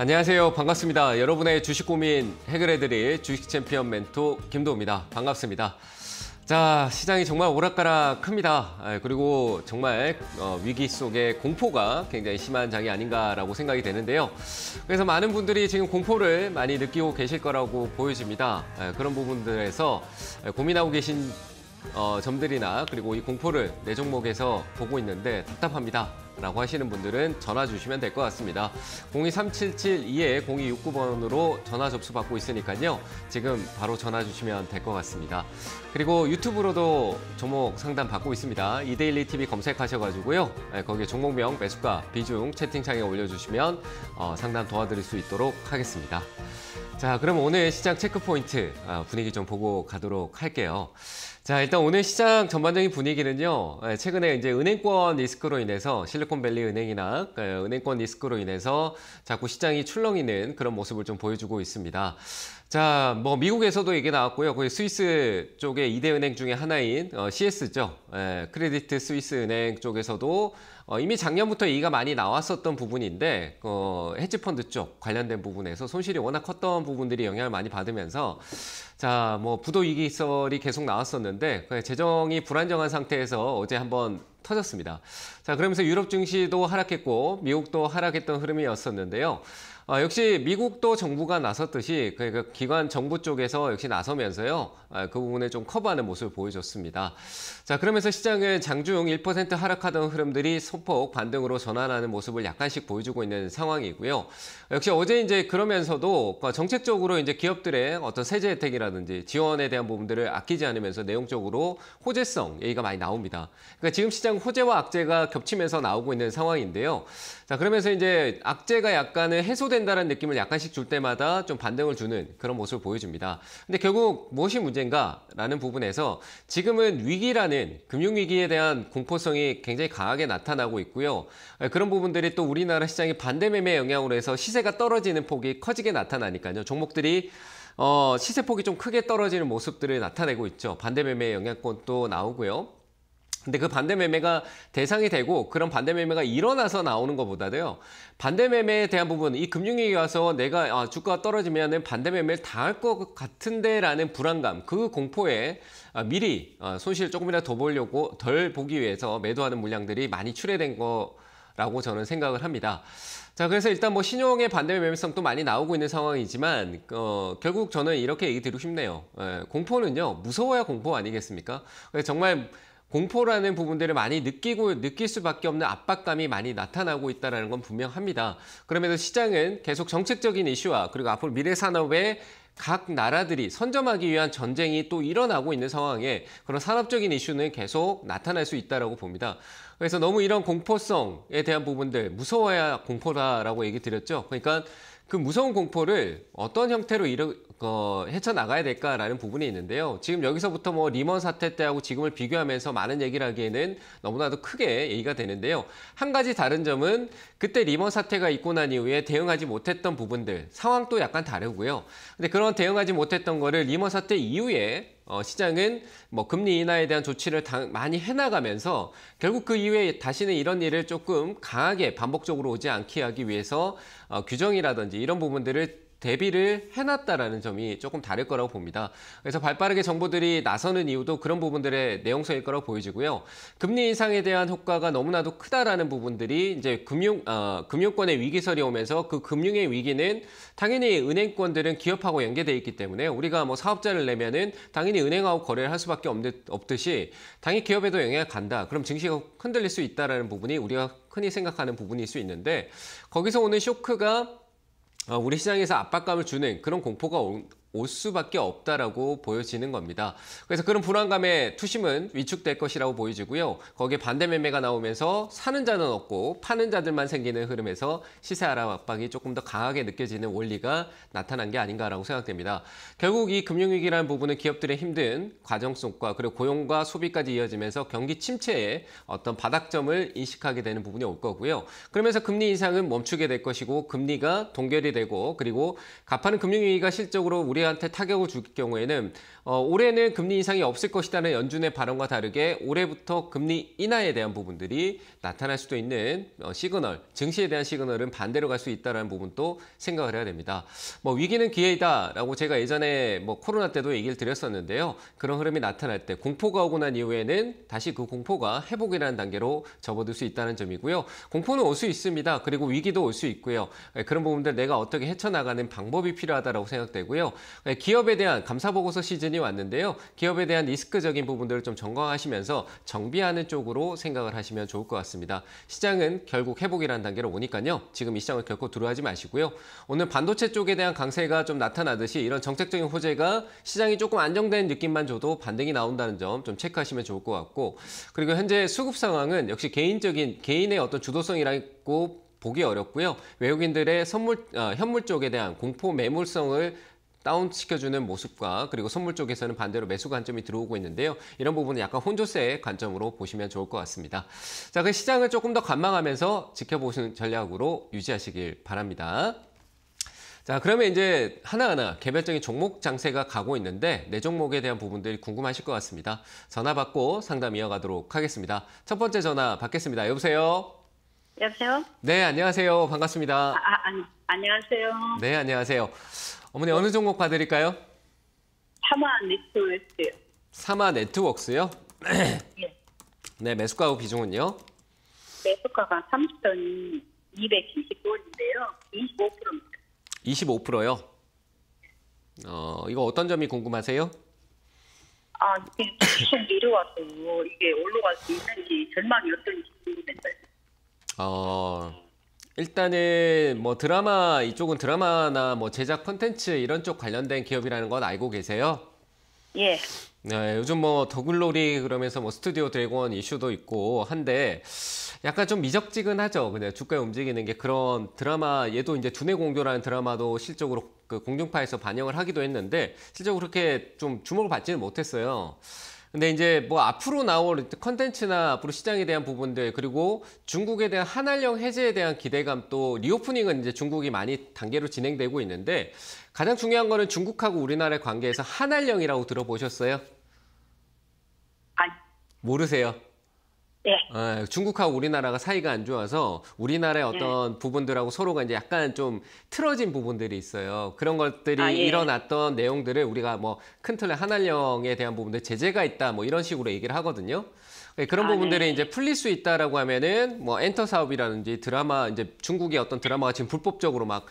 안녕하세요. 반갑습니다. 여러분의 주식 고민 해결해드릴 주식 챔피언 멘토 김도우입니다. 반갑습니다. 자, 시장이 정말 오락가락 큽니다. 아, 그리고 정말 어, 위기 속에 공포가 굉장히 심한 장이 아닌가라고 생각이 되는데요. 그래서 많은 분들이 지금 공포를 많이 느끼고 계실 거라고 보여집니다. 아, 그런 부분들에서 고민하고 계신 어, 점들이나 그리고 이 공포를 내 종목에서 보고 있는데 답답합니다. 라고 하시는 분들은 전화 주시면 될 것 같습니다. 02377-2-0269번으로 전화 접수 받고 있으니까요. 지금 바로 전화 주시면 될 것 같습니다. 그리고 유튜브로도 종목 상담 받고 있습니다. 이데일리 TV 검색하셔가지고요. 예, 거기에 종목명, 매수가, 비중 채팅창에 올려주시면 어, 상담 도와드릴 수 있도록 하겠습니다. 자, 그럼 오늘 시장 체크포인트 어, 분위기 좀 보고 가도록 할게요. 자, 일단 오늘 시장 전반적인 분위기는요. 예, 최근에 이제 은행권 리스크로 인해서 실리콘밸리 은행이나 그 은행권 리스크로 인해서 자꾸 시장이 출렁이는 그런 모습을 좀 보여주고 있습니다. 자, 뭐 미국에서도 얘기 나왔고요. 거기 스위스 쪽의 이대 은행 중에 하나인 CS죠. 어, 예, 크레디트 스위스 은행 쪽에서도 어, 이미 작년부터 얘기가 많이 나왔었던 부분인데 어, 헤지펀드 쪽 관련된 부분에서 손실이 워낙 컸던 부분들이 영향을 많이 받으면서 자 뭐 부도위기설이 계속 나왔었는데 그 재정이 불안정한 상태에서 어제 한번 터졌습니다. 자 그러면서 유럽 증시도 하락했고 미국도 하락했던 흐름이었었는데요. 아, 역시 미국도 정부가 나섰듯이 그, 그 기관 정부 쪽에서 역시 나서면서요 아, 그 부분에 좀 커버하는 모습을 보여줬습니다. 자 그러면서 시장은 장중 1% 하락하던 흐름들이 소폭 반등으로 전환하는 모습을 약간씩 보여주고 있는 상황이고요. 역시 어제 이제 그러면서도 어, 정책적으로 이제 기업들의 어떤 세제 혜택이라든지 지원에 대한 부분들을 아끼지 않으면서 내용적으로 호재성 얘기가 많이 나옵니다. 그러니까 지금 시장 호재와 악재가 겹치면서 나오고 있는 상황인데요. 자, 그러면서 이제 악재가 약간은 해소된다는 느낌을 약간씩 줄 때마다 좀 반등을 주는 그런 모습을 보여줍니다. 근데 결국 무엇이 문제인가라는 부분에서 지금은 위기라는 금융위기에 대한 공포성이 굉장히 강하게 나타나고 있고요. 예, 그런 부분들이 또 우리나라 시장이 반대 매매 영향으로 해서 시세가 떨어지는 폭이 커지게 나타나니까요. 종목들이 어, 시세폭이 좀 크게 떨어지는 모습들을 나타내고 있죠. 반대 매매 영향권또 나오고요. 근데 그 반대 매매가 대상이 되고 그런 반대 매매가 일어나서 나오는 것보다도요. 반대 매매에 대한 부분, 이 금융위기 와서 내가 아, 주가가 떨어지면 반대 매매를 당할 것 같은데라는 불안감, 그 공포에 아, 미리 아, 손실을 조금이라도 더 보려고 덜 보기 위해서 매도하는 물량들이 많이 출해된 거라고 저는 생각을 합니다. 자 그래서 일단 뭐 신용의 반대 매매성도 많이 나오고 있는 상황이지만 어, 결국 저는 이렇게 얘기 드리고 싶네요. 에, 예, 공포는요 무서워야 공포 아니겠습니까? 정말 공포라는 부분들을 많이 느끼고 느낄 수밖에 없는 압박감이 많이 나타나고 있다는 건 분명합니다. 그럼에도 시장은 계속 정책적인 이슈와 그리고 앞으로 미래 산업의 각 나라들이 선점하기 위한 전쟁이 또 일어나고 있는 상황에 그런 산업적인 이슈는 계속 나타날 수 있다고 봅니다. 그래서 너무 이런 공포성에 대한 부분들 무서워야 공포다라고 얘기 드렸죠. 그러니까 그 무서운 공포를 어떤 형태로 이르, 어, 헤쳐나가야 될까라는 부분이 있는데요. 지금 여기서부터 뭐 리먼 사태 때하고 지금을 비교하면서 많은 얘기를 하기에는 너무나도 크게 얘기가 되는데요. 한 가지 다른 점은 그때 리먼 사태가 있고 난 이후에 대응하지 못했던 부분들, 상황도 약간 다르고요. 근데 그런 대응하지 못했던 거를 리먼 사태 이후에 어, 시장은 뭐 금리 인하에 대한 조치를 당, 많이 해나가면서 결국 그 이후에 다시는 이런 일을 조금 강하게 반복적으로 오지 않게 하기 위해서 어, 규정이라든지 이런 부분들을 대비를 해놨다라는 점이 조금 다를 거라고 봅니다. 그래서 발빠르게 정부들이 나서는 이유도 그런 부분들의 내용성일 거라고 보여지고요. 금리 인상에 대한 효과가 너무나도 크다라는 부분들이 이제 금융 어, 금융권의 위기설이 오면서 그 금융의 위기는 당연히 은행권들은 기업하고 연계돼 있기 때문에 우리가 뭐 사업자를 내면은 당연히 은행하고 거래를 할 수밖에 없듯이 당연히 기업에도 영향이 간다. 그럼 증시가 흔들릴 수 있다라는 부분이 우리가 흔히 생각하는 부분일 수 있는데 거기서 오는 쇼크가 어, 우리 시장에서 압박감을 주는 그런 공포가 올 수밖에 없다라고 보여지는 겁니다. 그래서 그런 불안감에 투심은 위축될 것이라고 보여지고요. 거기에 반대 매매가 나오면서 사는 자는 없고 파는 자들만 생기는 흐름에서 시세 하락 압박이 조금 더 강하게 느껴지는 원리가 나타난 게 아닌가라고 생각됩니다. 결국 이 금융위기라는 부분은 기업들의 힘든 과정 속과 그리고 고용과 소비까지 이어지면서 경기 침체의 어떤 바닥점을 인식하게 되는 부분이 올 거고요. 그러면서 금리 인상은 멈추게 될 것이고 금리가 동결이 되고 그리고 가파는 금융위기가 실적으로 우리 우리한테 타격을 줄 경우에는 어, 올해는 금리 인상이 없을 것이라는 연준의 발언과 다르게 올해부터 금리 인하에 대한 부분들이 나타날 수도 있는 어, 시그널, 증시에 대한 시그널은 반대로 갈 수 있다는 부분도 생각을 해야 됩니다. 뭐 위기는 기회이다라고 제가 예전에 뭐 코로나 때도 얘기를 드렸었는데요. 그런 흐름이 나타날 때 공포가 오고 난 이후에는 다시 그 공포가 회복이라는 단계로 접어들 수 있다는 점이고요. 공포는 올 수 있습니다. 그리고 위기도 올 수 있고요. 예, 그런 부분들 내가 어떻게 헤쳐나가는 방법이 필요하다고 생각되고요. 예, 기업에 대한 감사보고서 시즌이 질문이 왔는데요. 기업에 대한 리스크적인 부분들을 좀 점검하시면서 정비하는 쪽으로 생각을 하시면 좋을 것 같습니다. 시장은 결국 회복이라는 단계로 오니까요. 지금 이 시장을 결코 두려워하지 마시고요. 오늘 반도체 쪽에 대한 강세가 좀 나타나듯이 이런 정책적인 호재가 시장이 조금 안정된 느낌만 줘도 반등이 나온다는 점 좀 체크하시면 좋을 것 같고 그리고 현재 수급 상황은 역시 개인적인 개인의 어떤 주도성이라고 보기 어렵고요. 외국인들의 선물, 어, 현물 쪽에 대한 공포 매물성을 다운시켜주는 모습과 그리고 선물 쪽에서는 반대로 매수 관점이 들어오고 있는데요. 이런 부분은 약간 혼조세의 관점으로 보시면 좋을 것 같습니다. 자, 그 시장을 조금 더 관망하면서 지켜보시는 전략으로 유지하시길 바랍니다. 자 그러면 이제 하나하나 개별적인 종목 장세가 가고 있는데 내 종목에 대한 부분들이 궁금하실 것 같습니다. 전화 받고 상담 이어가도록 하겠습니다. 첫 번째 전화 받겠습니다. 여보세요? 여보세요? 네, 안녕하세요. 반갑습니다. 아, 아, 아 안녕하세요. 네, 안녕하세요. 어머니 어느 종목 봐드릴까요? 사마 네트워크요. 사마 예. 네트워스요 네. 네, 매수가 후 비중은요? 매수가가 3 0톤 275인데요. 25%입니다. 25%요? 어, 이거 어떤 점이 궁금하세요? 아, 지금 주식 와서 이게 올라갈 수 있는지 전망이 어떤지 궁금했어요. 어, 일단은 뭐 드라마 이쪽은 드라마나 뭐 제작 콘텐츠 이런 쪽 관련된 기업이라는 건 알고 계세요? 예. 네, 요즘 뭐 더글로리 그러면서 뭐 스튜디오 드래곤 이슈도 있고 한데 약간 좀 미적지근하죠. 그냥 주가 에 움직이는 게 그런 드라마 얘도 이제 두뇌 공교라는 드라마도 실적으로 그 공중파에서 반영을 하기도 했는데 실적으로 그렇게 좀 주목을 받지는 못했어요. 근데 이제 뭐 앞으로 나올 컨텐츠나 앞으로 시장에 대한 부분들 그리고 중국에 대한 한한령 해제에 대한 기대감 또 리오프닝은 이제 중국이 많이 단계로 진행되고 있는데 가장 중요한 거는 중국하고 우리나라의 관계에서 한한령이라고 들어보셨어요? 아니. 모르세요? 네. 아, 중국하고 우리나라가 사이가 안 좋아서 우리나라의 네. 어떤 네. 부분들하고 서로가 이제 약간 좀 틀어진 부분들이 있어요. 그런 것들이 아, 예. 일어났던 내용들을 우리가 뭐 큰 틀에 한한령에 대한 부분들 제재가 있다 뭐 이런 식으로 얘기를 하거든요. 예, 그런 아, 부분들이 네. 이제 풀릴 수 있다라고 하면은 뭐 엔터 사업이라든지 드라마 이제 중국의 어떤 드라마가 지금 불법적으로 막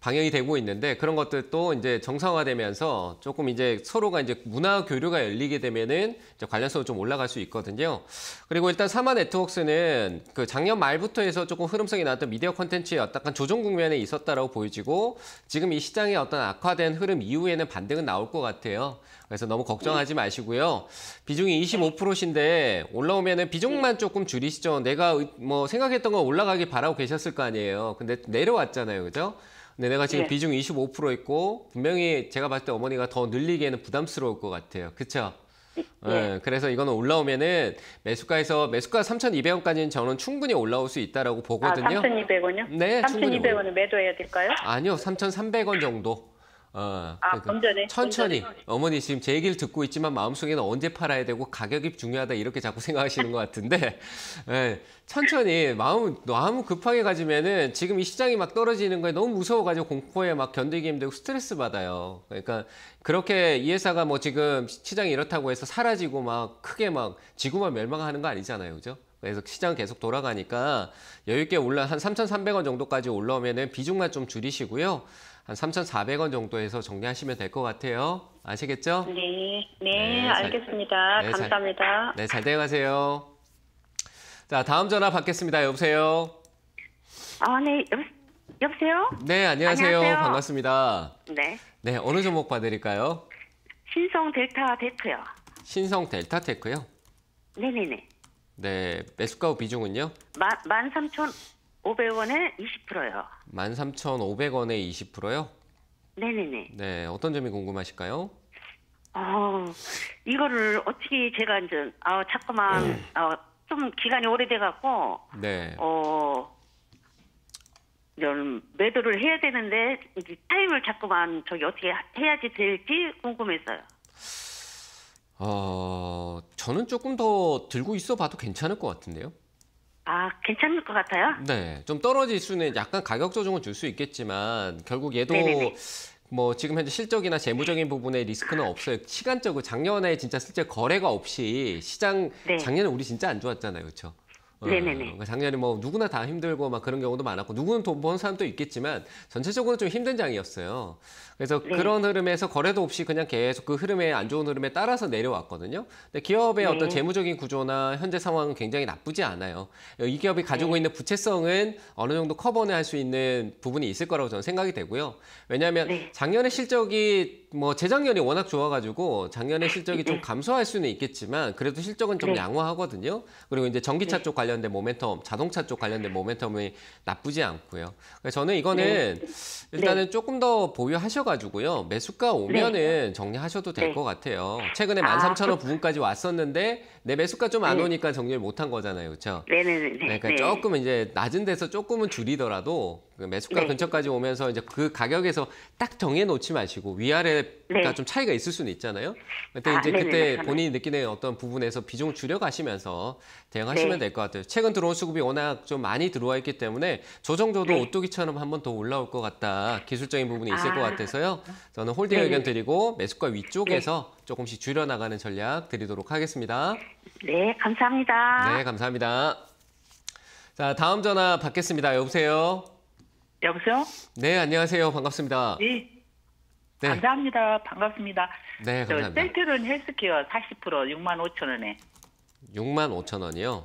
방영이 되고 있는데 그런 것들도 이제 정상화되면서 조금 이제 서로가 이제 문화 교류가 열리게 되면은 관련성은 좀 올라갈 수 있거든요. 그리고 일단 사마 네트웍스는 그 작년 말부터 해서 조금 흐름성이 나왔던 미디어 콘텐츠의 약간 조정 국면에 있었다라고 보여지고 지금 이 시장의 어떤 악화된 흐름 이후에는 반등은 나올 것 같아요. 그래서 너무 걱정하지 마시고요. 비중이 25%신데 올라오면은 비중만 조금 줄이시죠. 내가 뭐 생각했던 거 올라가길 바라고 계셨을 거 아니에요. 근데 내려왔잖아요. 그죠? 근 내가 지금 예. 비중 25% 있고 분명히 제가 봤을 때 어머니가 더 늘리기에는 부담스러울 것 같아요. 그렇죠? 예. 네, 그래서 이거는 올라오면은 매수가에서 매수가 3,200원까지는 저는 충분히 올라올 수 있다라고 아, 보거든요. 아, 3,200원요? 네, 3,200원은 매도해야 될까요? 아니요, 3,300원 정도. 어, 아, 그러니까 천천히. 어머니 지금 제 얘기를 듣고 있지만 마음속에는 언제 팔아야 되고 가격이 중요하다 이렇게 자꾸 생각하시는 것 같은데 네, 천천히 마음 너무 급하게 가지면은 지금 이 시장이 막 떨어지는 거에 너무 무서워가지고 공포에 막 견디기 힘들고 스트레스 받아요. 그러니까 그렇게 이 회사가 뭐 지금 시장이 이렇다고 해서 사라지고 막 크게 막 지구만 멸망하는 거 아니잖아요, 그죠? 그래서 시장 계속 돌아가니까 여유 있게 올라 한 3,300원 정도까지 올라오면은 비중만 좀 줄이시고요. 한 3,400원 정도에서 정리하시면 될 것 같아요. 아시겠죠? 네, 네, 네 잘, 알겠습니다. 네, 감사합니다. 잘, 네, 잘 대응하세요. 자, 다음 전화 받겠습니다. 여보세요? 아, 네, 여, 보세요 네, 안녕하세요. 안녕하세요. 반갑습니다. 네. 네, 어느 종목 봐드릴까요? 신성 델타 테크요. 신성 델타 테크요? 네네네. 네, 매수가 후 비중은요? 만, 만 삼천 500원에 20%요. 13,500원에 20%요? 네네네. 네, 어떤 점이 궁금하실까요? 어, 이거를 어떻게 제가 이제, 아, 자꾸만, 어, 네. 아, 좀 기간이 오래돼갖고, 네. 어, 이런 매도를 해야 되는데, 이제 타임을 자꾸만 저기 어떻게 해야지 될지 궁금해서요. 어, 저는 조금 더 들고 있어 봐도 괜찮을 것 같은데요? 아, 괜찮을 것 같아요. 네, 좀 떨어질 수는 약간 가격 조정은 줄 수 있겠지만 결국 얘도 네네네. 뭐 지금 현재 실적이나 재무적인 부분에 리스크는 없어요. 시간적으로 작년에 진짜 실제 거래가 없이 시장 네. 작년에 우리 진짜 안 좋았잖아요, 그렇죠? 어, 네네네. 그러니까 작년에 뭐 누구나 다 힘들고 막 그런 경우도 많았고 누구는 돈 번 사람도 있겠지만 전체적으로 좀 힘든 장이었어요. 그래서 네. 그런 흐름에서 거래도 없이 그냥 계속 그 흐름에 안 좋은 흐름에 따라서 내려왔거든요. 근데 기업의 네. 어떤 재무적인 구조나 현재 상황은 굉장히 나쁘지 않아요. 이 기업이 가지고 네. 있는 부채성은 어느 정도 커버는 할수 있는 부분이 있을 거라고 저는 생각이 되고요. 왜냐하면 네. 작년에 실적이 뭐 재작년이 워낙 좋아가지고 작년에 실적이 좀 감소할 수는 있겠지만 그래도 실적은 좀 네. 양호하거든요. 그리고 이제 전기차 네. 쪽 관련된 모멘텀, 자동차 쪽 관련된 모멘텀이 나쁘지 않고요. 저는 이거는 네. 일단은 네. 조금 더 보유하셔가지고요. 매수가 오면은 네. 정리하셔도 될 것 같아요. 최근에 아. 만 삼천 원 부분까지 왔었는데 내 매수가 좀 안 오니까 정리를 못한 거잖아요, 그렇죠? 네네네. 그러니까 조금 이제 낮은 데서 조금은 줄이더라도 그 매수가 네. 근처까지 오면서 이제 그 가격에서 딱 정해놓지 마시고 위아래가 네. 좀 차이가 있을 수는 있잖아요. 그때 아, 이제 네네, 그때 맞아요. 본인이 느끼는 어떤 부분에서 비중 줄여가시면서 대응하시면 네. 될것 같아요. 최근 들어온 수급이 워낙 좀 많이 들어와 있기 때문에 조정조도 네. 오뚜기처럼 한번 더 올라올 것 같다. 기술적인 부분이 있을 아. 것 같아서요. 저는 홀딩 의견 드리고 매수가 위쪽에서 네. 조금씩 줄여나가는 전략 드리도록 하겠습니다. 네, 감사합니다. 네, 감사합니다. 자, 다음 전화 받겠습니다. 여보세요? 여보세요? 네, 안녕하세요. 반갑습니다. 네. 네. 감사합니다. 반갑습니다. 네, 감사합니다. 셀트론 헬스케어 40% 6만 5천 원에. 6만 5천 원이요?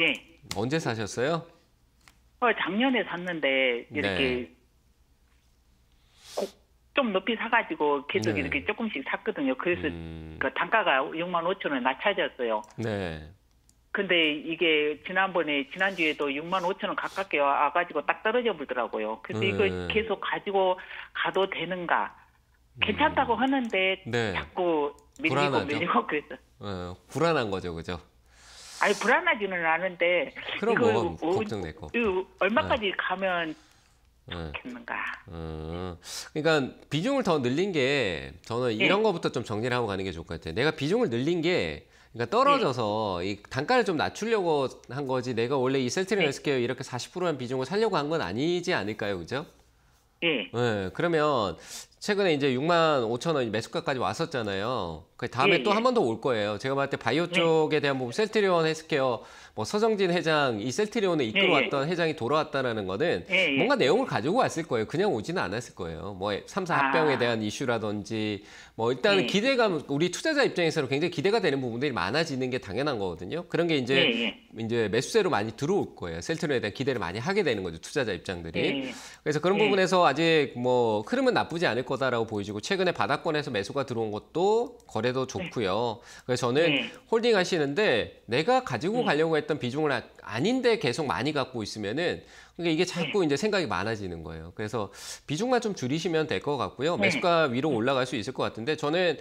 예. 언제 사셨어요? 어, 작년에 샀는데 이렇게 네. 좀 높이 사가지고 계속 네. 이렇게 조금씩 샀거든요. 그래서 음... 그 단가가 6만 5천 원에 낮춰졌어요. 네. 근데 이게 지난번에 지난주에도 6만 5천 원 가깝게 와가지고 딱 떨어져 보더라고요. 근데 서 이거 네. 계속 가지고 가도 되는가? 괜찮다고 음. 하는데 네. 자꾸 밀리고 밀리고 그래서. 어, 불안한 거죠, 그죠? 아니 불안하지는 않은데 그럼 이거 뭐 걱정될 거. 이거 얼마까지 네. 가면 네. 좋겠는가? 음. 그러니까 비중을 더 늘린 게 저는 네. 이런 거부터 좀 정리를 하고 가는 게 좋을 것 같아요. 내가 비중을 늘린 게 그러니까 떨어져서 네. 이 단가를 좀 낮추려고 한 거지 내가 원래 이 셀트리온 스케어 네. 이렇게 40%한 비중을 살려고 한 건 아니지 않을까요, 그죠? 예. 네. 그러면 최근에 이제 6만 5천 원 매수가까지 왔었잖아요. 그 다음에 예, 또한 번 더올 예. 거예요. 제가 봤을 때 바이오 예. 쪽에 대한 부분 셀트리온 헬스케어 뭐 서정진 회장 이 셀트리온을 예, 이끌어왔던 회장이 돌아왔다라는 거는 뭔가 내용을 가지고 왔을 거예요. 그냥 오지는 않았을 거예요. 뭐 3사 합병에 아. 대한 이슈라든지 뭐 일단은 기대감 우리 투자자 입장에서는 굉장히 기대가 되는 부분들이 많아지는 게 당연한 거거든요. 그런 게 이제 이제 매수세로 많이 들어올 거예요. 셀트리온에 대한 기대를 많이 하게 되는 거죠. 투자자 입장들이. 그래서 그런 부분에서 아직 뭐 흐름은 나쁘지 않을 거 거다라고 보여지고 최근에 바닥권에서 매수가 들어온 것도 거래도 네. 좋고요. 그래서 저는 네. 홀딩 하시는데 내가 가지고 네. 가려고 했던 비중을 아, 닌데 계속 많이 갖고 있으면은 그러니까 이게 네. 자꾸 네. 이제 생각이 많아지는 거예요. 그래서 비중만 좀 줄이시면 될 것 같고요. 네. 매수가 위로 음. 올라갈 수 있을 것 같은데 저는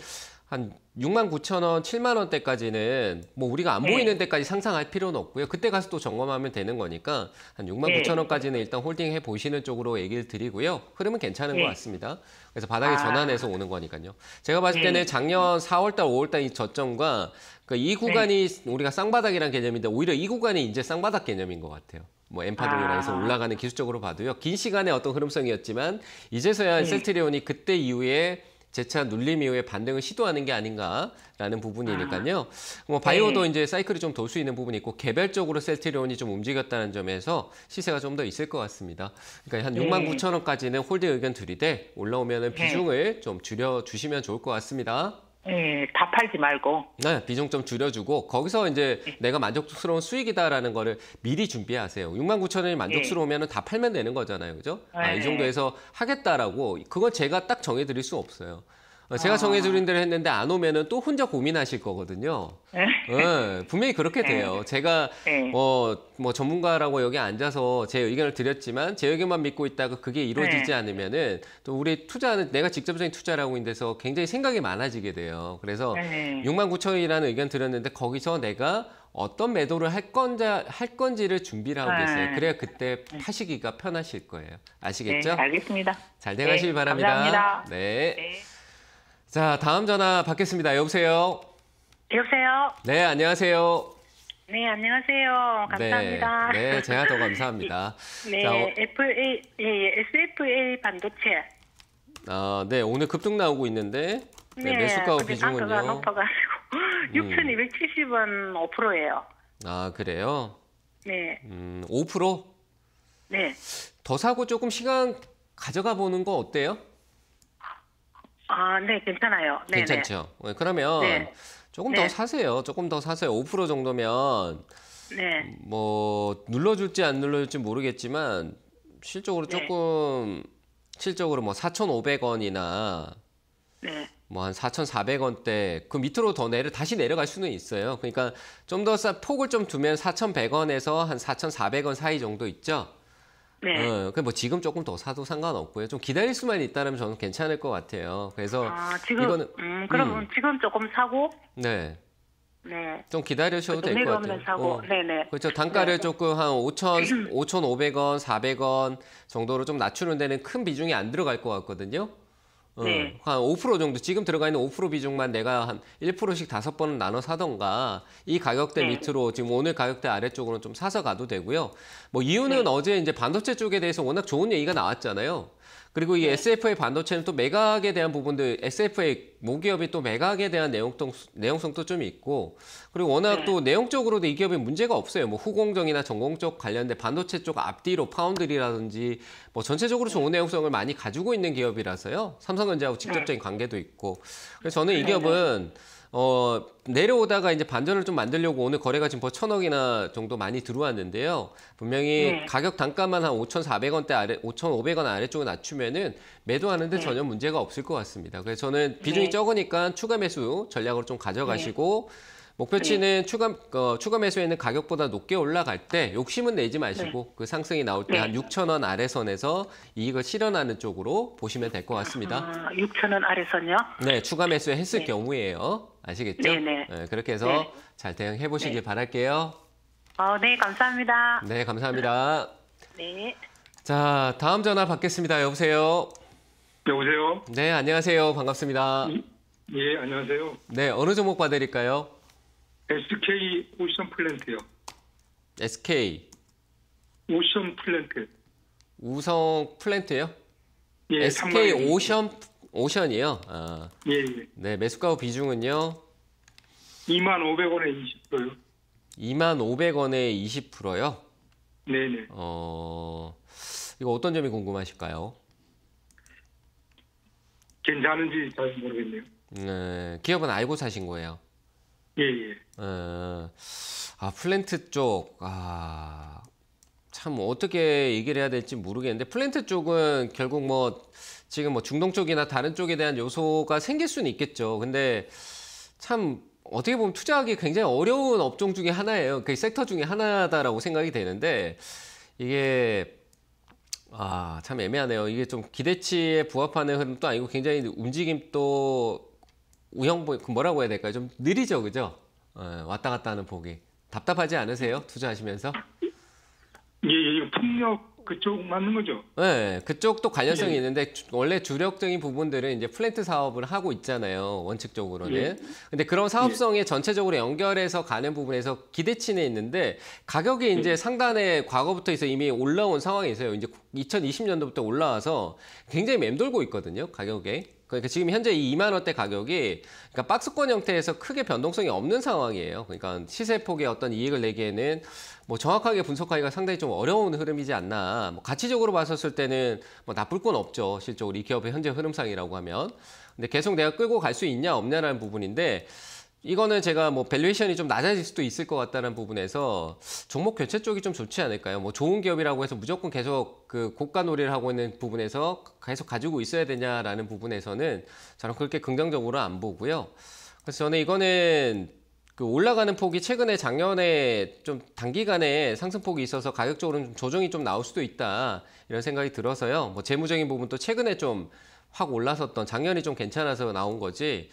한 6만 9천 원, 7만 원대까지는 뭐 우리가 안 네. 보이는 데까지 상상할 필요는 없고요. 그때 가서 또 점검하면 되는 거니까 한 6만 네. 9천 원까지는 일단 홀딩해 보시는 쪽으로 얘기를 드리고요. 흐름은 괜찮은 네. 것 같습니다. 그래서 바닥에 아. 전환해서 오는 거니까요. 제가 봤을 때는 네. 작년 4월달, 5월달 그러니까 이 저점과 네. 그이 구간이 우리가 쌍바닥이란 개념인데 오히려 이 구간이 이제 쌍바닥 개념인 것 같아요. 뭐 엠파동이라 해서 아. 올라가는 기술적으로 봐도요. 긴 시간의 어떤 흐름성이었지만 이제서야 네. 셀트리온이 그때 이후에 재차 눌림 이후에 반등을 시도하는 게 아닌가라는 부분이니까요. 아. 뭐 바이오도 네. 이제 사이클이 좀 돌 수 있는 부분이 있고 개별적으로 셀트리온이 좀 움직였다는 점에서 시세가 좀 더 있을 것 같습니다. 그러니까 한 네. 6만 9천 원까지는 홀드 의견 드리되 올라오면 은 네. 비중을 좀 줄여 주시면 좋을 것 같습니다. 예, 다 팔지 말고. 네, 비중 좀 줄여주고 거기서 이제 예. 내가 만족스러운 수익이다라는 거를 미리 준비하세요. 6만 9천 원이 만족스러우면 은다 예. 팔면 되는 거잖아요, 그죠? 아, 이 예. 정도에서 하겠다라고 그건 제가 딱 정해드릴 수 없어요. 제가 아. 정해드린 대로 했는데 안 오면은 또 혼자 고민하실 거거든요. 네, 예, 분명히 그렇게 돼요. 네. 제가 네. 뭐, 뭐 전문가라고 여기 앉아서 제 의견을 드렸지만 제 의견만 믿고 있다가 그게 이루어지지 네. 않으면은 또 우리 투자는 내가 직접적인 투자라고 인데서 굉장히 생각이 많아지게 돼요. 그래서 네. 6만 9천이라는 의견 드렸는데 거기서 내가 어떤 매도를 할 건자 할 건지를 준비를 하고 계세요. 아. 그래야 그때 네. 파시기가 편하실 거예요. 아시겠죠? 네, 알겠습니다. 잘되가시길 바랍니다. 감사합니다. 네. 자, 다음 전화 받겠습니다. 여보세요? 여보세요? 네, 안녕하세요. 네, 안녕하세요. 감사합니다. 네, 네 제가 더 감사합니다. 네, 자, 어, FA, 예, SFA 예, 반도체. 아, 네, 오늘 급등 나오고 있는데 네, 네 매수가 비중은요. 6,270원 음. 5%예요. 아, 그래요? 네. 음, 5%? 네. 더 사고 조금 시간 가져가 보는 거 어때요? 아, 네, 괜찮아요. 네네. 괜찮죠. 네. 네, 그러면 네. 조금 네. 더 사세요. 조금 더 사세요. 5% 정도면 네. 뭐 눌러줄지 안 눌러줄지 모르겠지만 실적으로 네. 조금 실적으로 뭐 4,500원이나 네. 뭐한 4,400원대 그 밑으로 더 내려 다시 내려갈 수는 있어요. 그러니까 좀 더 폭을 좀 두면 4,100원에서 한 4,400원 사이 정도 있죠. 네. 어, 그뭐 지금 조금 더 사도 상관없고요. 좀 기다릴 수만 있다면 저는 괜찮을 것 같아요. 그래서 아, 지금, 이거는 음, 그러면 음. 지금 조금 사고 네. 네. 좀기다려셔도될것 그 같아요. 사고. 어. 네네. 네. 그렇죠. 네, 단가를 네. 조금 한5천0 0 5,500원, 400원 정도로 좀 낮추는 데는 큰 비중이 안 들어갈 것 같거든요. 어, 한5% 정도 지금 들어가 있는 5% 비중만 내가 한 1%씩 다섯 번 나눠 사던가 이 가격대 네. 밑으로 지금 오늘 가격대 아래쪽으로는 좀 사서 가도 되고요. 뭐 네. 이유는 네. 어제 이제 반도체 쪽에 대해서 워낙 좋은 얘기가 나왔잖아요. 그리고 이 네. SFA 반도체는 또 매각에 대한 부분들, SFA 모기업이 또 매각에 대한 내용성, 내용성도 좀 있고, 그리고 워낙 네. 또 내용적으로도 이기업이 문제가 없어요. 뭐 후공정이나 전공 쪽 관련된 반도체 쪽 앞뒤로 파운드리라든지 뭐 전체적으로 네. 좋은 내용성을 많이 가지고 있는 기업이라서요. 삼성전자하고 네. 직접적인 관계도 있고. 그래서 저는 이 네, 기업은 어, 내려오다가 이제 반전을 좀 만들려고 오늘 거래가 지금 벌써 천억이나 정도 많이 들어왔는데요. 분명히 네. 가격 단가만 한 5,400원대 아래, 5,500원 아래쪽을 낮추면은 매도하는데 네. 전혀 문제가 없을 것 같습니다. 그래서 저는 네. 비중이 네. 적으니까 추가 매수 전략으로 좀 가져가시고 네. 목표치는 네. 추가 어, 추가 매수에는 가격보다 높게 올라갈 때 욕심은 내지 마시고 네. 그 상승이 나올 때 한 6천 원 아래선에서 이익을 실현하는 쪽으로 보시면 될 것 같습니다. 아, 6천 원 아래선요? 네, 추가 매수 했을 네. 경우에요. 아시겠죠? 네네. 네, 네. 그렇게 해서 잘 대응해 보시길 바랄게요. 어, 네, 감사합니다. 네, 감사합니다. 네. 자, 다음 전화 받겠습니다. 여보세요. 여보세요. 네, 안녕하세요. 반갑습니다. 음, 예, 안녕하세요. 네, 어느 종목 봐드릴까요? SK 오션 플랜트요. SK 오션 플랜트. 우성 플랜트요? 예, SK 오션 오션이요. 아. 예, 예. 네, 매수가 후 비중은요. 2만 500원에 20%요. 2만 500원에 20%요? 네, 네. 어. 이거 어떤 점이 궁금하실까요? 괜찮은지 잘 모르겠네요. 네, 기업은 알고 사신 거예요. 예, 예, 예. 아, 플랜트 쪽, 아, 참 어떻게 얘기를 해야 될지 모르겠는데, 플랜트 쪽은 결국 뭐, 지금 뭐 중동 쪽이나 다른 쪽에 대한 요소가 생길 수는 있겠죠. 근데 참 어떻게 보면 투자하기 굉장히 어려운 업종 중에 하나예요. 그 섹터 중에 하나다라고 생각이 되는데, 이게, 아, 참 애매하네요. 이게 좀 기대치에 부합하는 흐름도 아니고 굉장히 움직임도 우형보 그 뭐라고 해야 될까요? 좀 느리죠, 그죠? 어, 왔다 갔다 하는 보기 답답하지 않으세요? 투자하시면서? 예, 예, 풍력 그쪽 맞는 거죠? 네, 그쪽도 관련성이 예. 있는데 주, 원래 주력적인 부분들은 이제 플랜트 사업을 하고 있잖아요, 원칙적으로는. 예. 근데 그런 사업성에 예. 전체적으로 연결해서 가는 부분에서 기대치는 있는데 가격이 예. 이제 상단에 과거부터 해서 이미 올라온 상황이 있어요. 이제 2020년도부터 올라와서 굉장히 맴돌고 있거든요, 가격에. 그러니까 지금 현재 이 2만 원대 가격이 그러니까 박스권 형태에서 크게 변동성이 없는 상황이에요. 그러니까 시세 폭의 어떤 이익을 내기에는 뭐 정확하게 분석하기가 상당히 좀 어려운 흐름이지 않나. 뭐 가치적으로 봤었을 때는 뭐 나쁠 건 없죠. 실적으로 이 기업의 현재 흐름상이라고 하면. 근데 계속 내가 끌고 갈 수 있냐 없냐라는 부분인데 이거는 제가 뭐 밸류에이션이 좀 낮아질 수도 있을 것 같다는 부분에서 종목 교체 쪽이 좀 좋지 않을까요? 뭐 좋은 기업이라고 해서 무조건 계속 그 고가 놀이를 하고 있는 부분에서 계속 가지고 있어야 되냐라는 부분에서는 저는 그렇게 긍정적으로 안 보고요. 그래서 저는 이거는 그 올라가는 폭이 최근에 작년에 좀 단기간에 상승폭이 있어서 가격적으로는 좀 조정이 좀 나올 수도 있다 이런 생각이 들어서요. 뭐 재무적인 부분도 최근에 좀 확 올라섰던 작년이 좀 괜찮아서 나온 거지.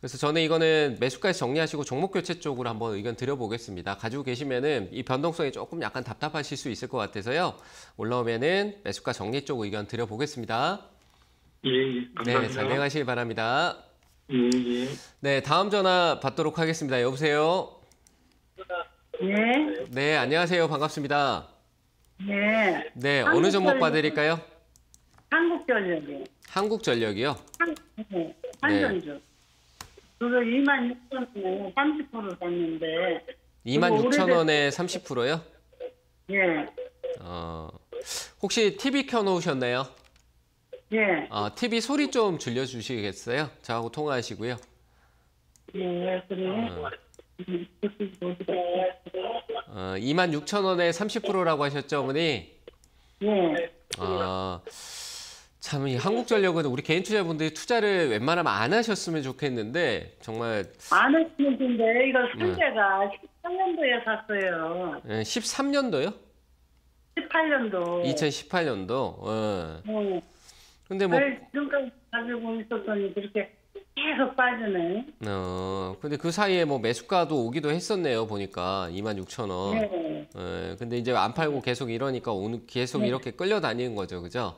그래서 저는 이거는 매수까지 정리하시고 종목 교체 쪽으로 한번 의견 드려보겠습니다. 가지고 계시면은 이 변동성이 조금 약간 답답하실 수 있을 것 같아서요. 올라오면은 매수가 정리 쪽 의견 드려보겠습니다. 예, 예 감사합니다. 네, 잘 행하시길 바랍니다. 예, 예. 네, 다음 전화 받도록 하겠습니다. 여보세요. 예. 네, 안녕하세요. 반갑습니다. 네. 네, 어느 종목 봐드릴까요? 한국전력이요. 한국전력이요? 한, 네, 한전주. 네. 2만 6천 원에 30% 샀는데 2만 6천 원에 30%요? 예. 어 혹시 TV 켜놓으셨나요? 예. 아 TV 소리 좀 줄여주시겠어요? 저하고 통화하시고요. 예, 그래요. 어, 2만 어, 6천 원에 30%라고 하셨죠, 어머니? 예. 어, 참이 한국전력은 우리 개인 투자분들이 투자를 웬만하면 안 하셨으면 좋겠는데 정말 안 했으면 좋데 이거 네. 상대가 13년도에 샀어요. 13년도요? 예, 18년도. 2018년도. 어. 네. 근데 뭐 지금까지 가지고 있었더니 그렇게 계속 빠지네. 어. 근데 그 사이에 뭐 매수가도 오기도 했었네요. 보니까 26,000원. 네. 예, 근데 이제 안 팔고 계속 이러니까 오늘 계속 네. 이렇게 끌려다니는 거죠. 그죠?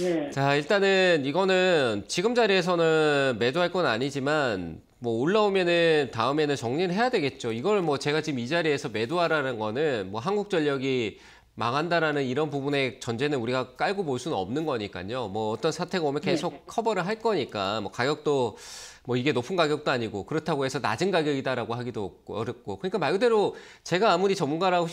예. 자, 일단은 이거는 지금 자리에서는 매도할 건 아니지만 뭐 올라오면은 다음에는 정리를 해야 되겠죠. 이걸 뭐 제가 지금 이 자리에서 매도하라는 거는 뭐 한국전력이 망한다라는 이런 부분의 전제는 우리가 깔고 볼 수는 없는 거니까요. 뭐 어떤 사태가 오면 네. 계속 네. 커버를 할 거니까 뭐 가격도 뭐 이게 높은 가격도 아니고 그렇다고 해서 낮은 가격이다라고 하기도 어렵고 그러니까 말 그대로 제가 아무리 전문가라고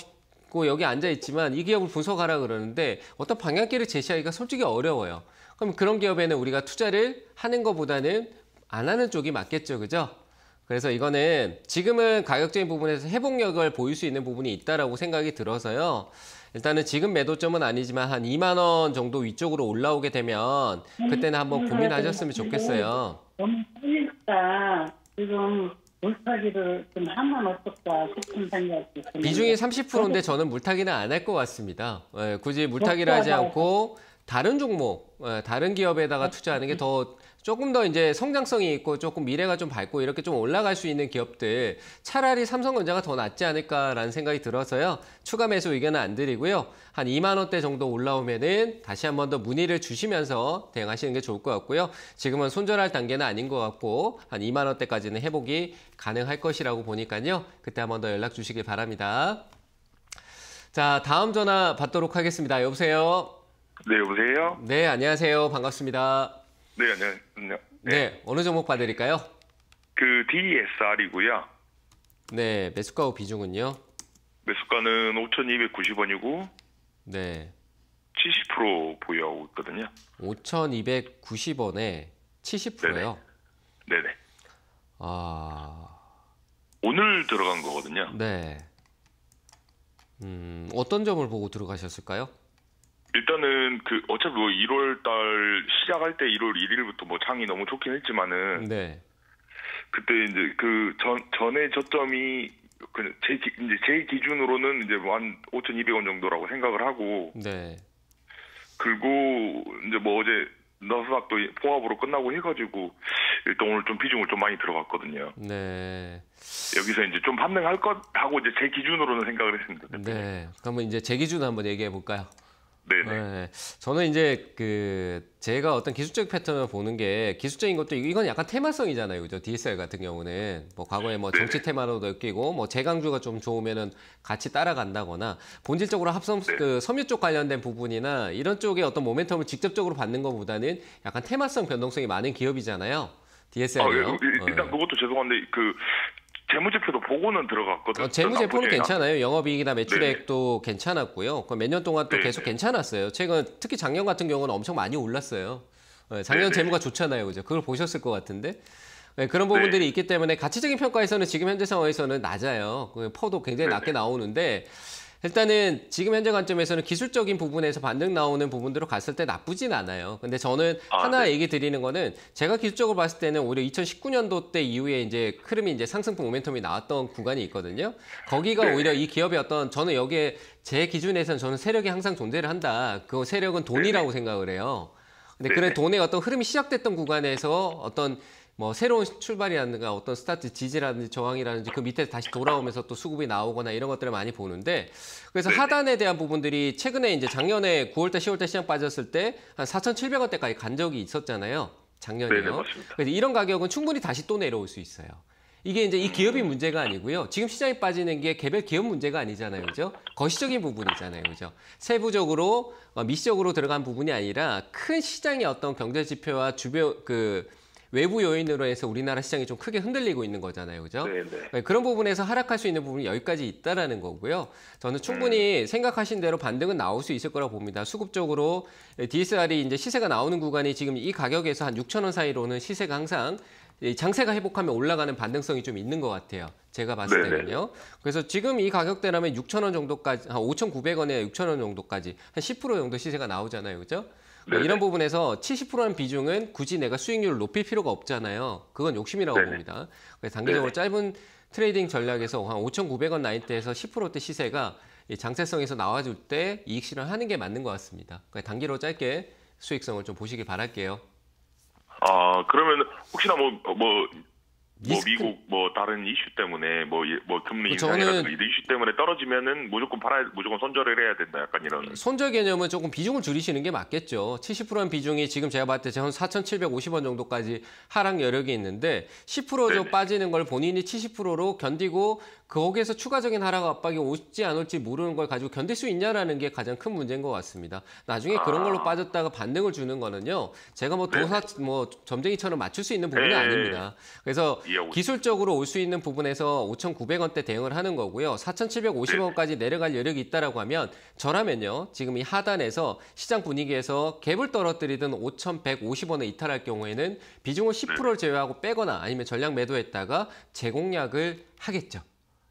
있고 여기 앉아 있지만 이 기업을 분석하라 그러는데 어떤 방향길을 제시하기가 솔직히 어려워요. 그럼 그런 기업에는 우리가 투자를 하는 것보다는 안 하는 쪽이 맞겠죠, 그죠? 그래서 이거는 지금은 가격적인 부분에서 회복력을 보일 수 있는 부분이 있다라고 생각이 들어서요. 일단은 지금 매도점은 아니지만 한 2만 원 정도 위쪽으로 올라오게 되면 그때는 한번 음, 고민하셨으면 좋겠어요. 너무 떨니까 지금 물타기를 좀 하면 어떨까 싶은 생각이 듭니다. 비중이 30%인데 저는 물타기는 안 할 것 같습니다. 예, 굳이 물타기를 하지 않고 다른 종목, 예, 다른 기업에다가 네. 투자하는 게더 조금 더 이제 성장성이 있고 조금 미래가 좀 밝고 이렇게 좀 올라갈 수 있는 기업들 차라리 삼성전자가 더 낫지 않을까라는 생각이 들어서요. 추가 매수 의견은 안 드리고요. 한 2만 원대 정도 올라오면은 다시 한번 더 문의를 주시면서 대응하시는 게 좋을 것 같고요. 지금은 손절할 단계는 아닌 것 같고 한 2만 원대까지는 회복이 가능할 것이라고 보니까요. 그때 한번 더 연락 주시길 바랍니다. 자, 다음 전화 받도록 하겠습니다. 여보세요? 네, 여보세요? 네, 안녕하세요. 반갑습니다. 네, 안녕하세요. 네, 네. 네, 어느 종목 봐드릴까요? 그 DSR이고요. E 네, 매수가와 비중은요? 매수가는 5,290원이고 네. 70% 보유하고 있거든요. 5,290원에 70%요? 네네. 네네. 아... 오늘 들어간 거거든요. 네. 음, 어떤 점을 보고 들어가셨을까요? 일단은 그 어차피 뭐 1월 달 시작할 때 1월 1일부터 뭐 창이 너무 좋긴 했지만은 네. 그때 이제 그 전 전에 저점이 그 제 이제 제 기준으로는 이제 뭐한 5,200원 정도라고 생각을 하고 네. 그리고 이제 뭐 어제 너스닥도 포합으로 끝나고 해가지고 일단 오늘 좀 비중을 좀 많이 들어갔거든요. 네. 여기서 이제 좀 반등할 것 하고 이제 제 기준으로는 생각을 했습니다. 네. 그러면 이제 제 기준 한번 얘기해 볼까요? 네. 저는 이제 그 제가 어떤 기술적 패턴을 보는 게 기술적인 것도 이건 약간 테마성이잖아요, 그죠? DSR 같은 경우는 뭐 과거에 뭐 정치 테마로도 엮이고 뭐 재강주가 좀 좋으면은 같이 따라간다거나 본질적으로 합성 네. 그 섬유 쪽 관련된 부분이나 이런 쪽에 어떤 모멘텀을 직접적으로 받는 것보다는 약간 테마성 변동성이 많은 기업이잖아요. DSR이요. 아, 예. 예 일단 네. 그것도 죄송한데 그 재무제표도 보고는 들어갔거든요. 어, 재무제표는 괜찮아요. 영업이익이나 매출액도 네. 괜찮았고요. 몇 년 동안 또 네. 계속 괜찮았어요. 최근 특히 작년 같은 경우는 엄청 많이 올랐어요. 네, 작년 네. 재무가 좋잖아요, 그죠? 그걸 보셨을 것 같은데. 네, 그런 부분들이 네. 있기 때문에 가치적인 평가에서는 지금 현재 상황에서는 낮아요. 포도 그 굉장히 네네. 낮게 나오는데 일단은 지금 현재 관점에서는 기술적인 부분에서 반등 나오는 부분들로 갔을 때 나쁘진 않아요. 근데 저는 아, 하나 네. 얘기 드리는 거는 제가 기술적으로 봤을 때는 오히려 2019년도 때 이후에 이제 크름이 이제 상승폭 모멘텀이 나왔던 구간이 있거든요. 거기가 네. 오히려 이 기업의 어떤 저는 여기에 제 기준에서는 저는 세력이 항상 존재를 한다. 그 세력은 돈이라고 네. 생각을 해요. 근데 네. 그래 돈의 어떤 흐름이 시작됐던 구간에서 어떤 뭐 새로운 출발이라든가 어떤 스타트 지지라든지 저항이라든지 그 밑에서 다시 돌아오면서 또 수급이 나오거나 이런 것들을 많이 보는데 그래서 네. 하단에 대한 부분들이 최근에 이제 작년에 9월달 10월달 시장 빠졌을 때 한 4,700원대까지 간 적이 있었잖아요. 작년에요. 네, 네, 그래서 이런 가격은 충분히 다시 또 내려올 수 있어요. 이게 이제 이 기업이 문제가 아니고요. 지금 시장이 빠지는 게 개별 기업 문제가 아니잖아요. 그죠? 거시적인 부분이잖아요. 그죠? 세부적으로, 어, 미시적으로 들어간 부분이 아니라 큰 시장의 어떤 경제 지표와 주변, 그, 외부 요인으로 해서 우리나라 시장이 좀 크게 흔들리고 있는 거잖아요. 그죠? 네, 네. 네, 그런 부분에서 하락할 수 있는 부분이 여기까지 있다라는 거고요. 저는 충분히 음. 생각하신 대로 반등은 나올 수 있을 거라고 봅니다. 수급적으로 네, DSR이 이제 시세가 나오는 구간이 지금 이 가격에서 한 6천 원 사이로는 시세가 항상 장세가 회복하면 올라가는 반등성이 좀 있는 것 같아요. 제가 봤을 네네. 때는요. 그래서 지금 이 가격대라면 6천 원 정도까지, 한 5,900원에 6천 원 정도까지 한 10% 정도 시세가 나오잖아요. 그죠? 뭐 네 이런 부분에서 70%라는 비중은 굳이 내가 수익률을 높일 필요가 없잖아요. 그건 욕심이라고 네 봅니다. 그래서 단기적으로 네 짧은 트레이딩 전략에서 한 5,900원 나인대에서 10%대 시세가 장세성에서 나와줄 때 이익 실현하는 게 맞는 것 같습니다. 그러니까 단기로 짧게 수익성을 좀 보시길 바랄게요. 아 그러면 혹시나 뭐뭐 뭐, 뭐뭐 리스크... 미국 뭐 다른 이슈 때문에 뭐뭐 뭐 금리 그렇죠. 인상이라든가 저는... 이슈 때문에 떨어지면은 무조건 팔아야 무조건 손절을 해야 된다 약간 이런 손절 개념은 조금 비중을 줄이시는 게 맞겠죠. 70%한 비중이 지금 제가 봤을 때 한 4,750원 정도까지 하락 여력이 있는데 10%좀 빠지는 걸 본인이 70%로 견디고 거기에서 추가적인 하락 압박이 올지 안 올지 모르는 걸 가지고 견딜 수 있냐라는 게 가장 큰 문제인 것 같습니다. 나중에 아... 그런 걸로 아. 빠졌다가 반등을 주는 거는요. 제가 뭐 도사 뭐 점쟁이처럼 맞출 수 있는 부분은 네네. 아닙니다. 그래서 예. 예, 기술적으로 올 수 있는 부분에서 5,900원대 대응을 하는 거고요. 4,750원까지 내려갈 여력이 있다라고 하면 저라면요. 지금 이 하단에서 시장 분위기에서 갭을 떨어뜨리든 5,150원에 이탈할 경우에는 비중을 10%를 제외하고 빼거나 아니면 전량 매도했다가 재공략을 하겠죠.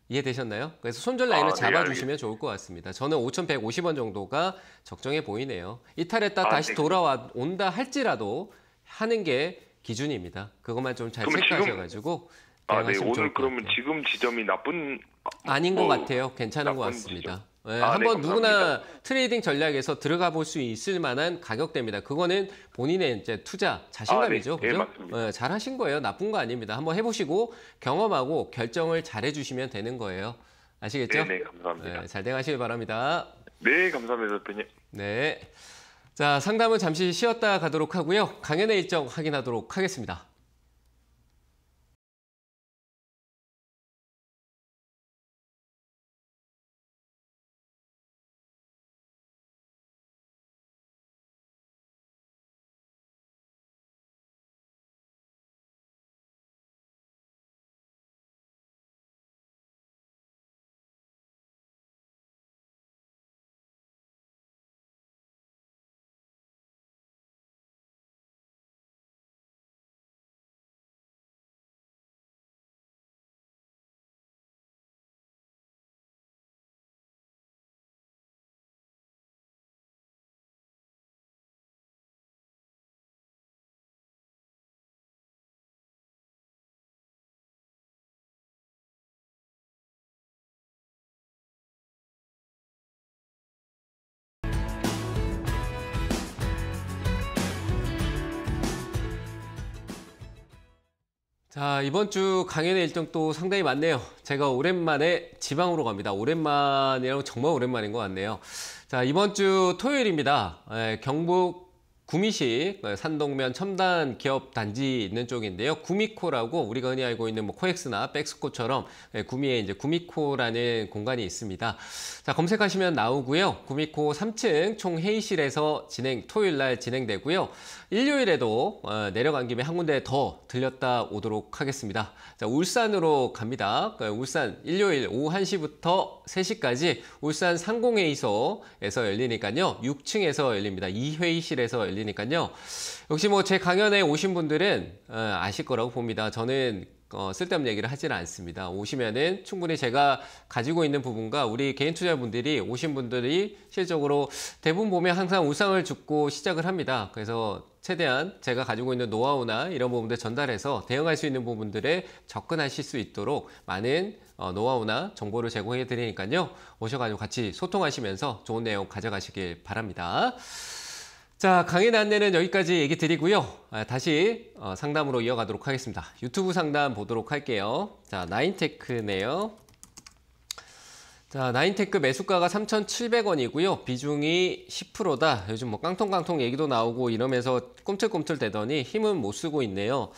이해되셨나요? 그래서 손절 아, 라인을 아, 잡아주시면 네, 좋을 것 같습니다. 저는 5,150원 정도가 적정해 보이네요. 이탈했다 아, 다시 돌아온다 할지라도 하는 게 기준입니다. 그것만 좀 잘 체크하셔가지고 아, 네. 오늘 그러면 지금 지점이 나쁜 아닌 것 어, 같아요. 괜찮은 것 같습니다. 예, 아, 네, 아, 한번 네, 누구나 트레이딩 전략에서 들어가 볼 수 있을 만한 가격대입니다. 그거는 본인의 이제 투자 자신감이죠. 아, 네. 예, 그죠? 예, 잘하신 거예요. 나쁜 거 아닙니다. 한번 해보시고 경험하고 결정을 잘 해주시면 되는 거예요. 아시겠죠? 네, 네 감사합니다. 잘돼시길 바랍니다. 네, 감사합니다, 대표님. 네. 자, 상담은 잠시 쉬었다 가도록 하고요. 강연의 일정 확인하도록 하겠습니다. 자, 이번 주 강연의 일정 도 상당히 많네요. 제가 오랜만에 지방으로 갑니다. 오랜만이라면 정말 오랜만인 것 같네요. 자, 이번 주 토요일입니다. 예, 경북 구미시 어, 산동면 첨단 기업 단지 있는 쪽인데요. 구미코라고 우리가 흔히 알고 있는 뭐 코엑스나 백스코처럼 예, 구미에 이제 구미코라는 공간이 있습니다. 자 검색하시면 나오고요. 구미코 3층 총 회의실에서 진행 토요일 날 진행되고요. 일요일에도 어, 내려간 김에 한 군데 더 들렸다 오도록 하겠습니다. 자 울산으로 갑니다. 그 울산 일요일 오후 1시부터 3시까지 울산 상공회의소에서 열리니까요. 6층에서 열립니다. 이회의실에서 열립니다. 말드리니까요 역시 뭐 제 강연에 오신 분들은 어, 아실 거라고 봅니다. 저는 어, 쓸데없는 얘기를 하지는 않습니다. 오시면은 충분히 제가 가지고 있는 부분과 우리 개인 투자분들이 오신 분들이 실적으로 대부분 보면 항상 우상을 줍고 시작을 합니다. 그래서 최대한 제가 가지고 있는 노하우나 이런 부분들 전달해서 대응할 수 있는 부분들에 접근하실 수 있도록 많은 어, 노하우나 정보를 제공해 드리니까요. 오셔가지고 같이 소통하시면서 좋은 내용 가져가시길 바랍니다. 자, 강의 안내는 여기까지 얘기 드리고요. 아, 다시 어, 상담으로 이어가도록 하겠습니다. 유튜브 상담 보도록 할게요. 자, 나인테크네요. 자, 나인테크 매수가가 3,700원이고요. 비중이 10%다. 요즘 뭐 깡통깡통 얘기도 나오고 이러면서 꿈틀꿈틀 대더니 힘은 못 쓰고 있네요.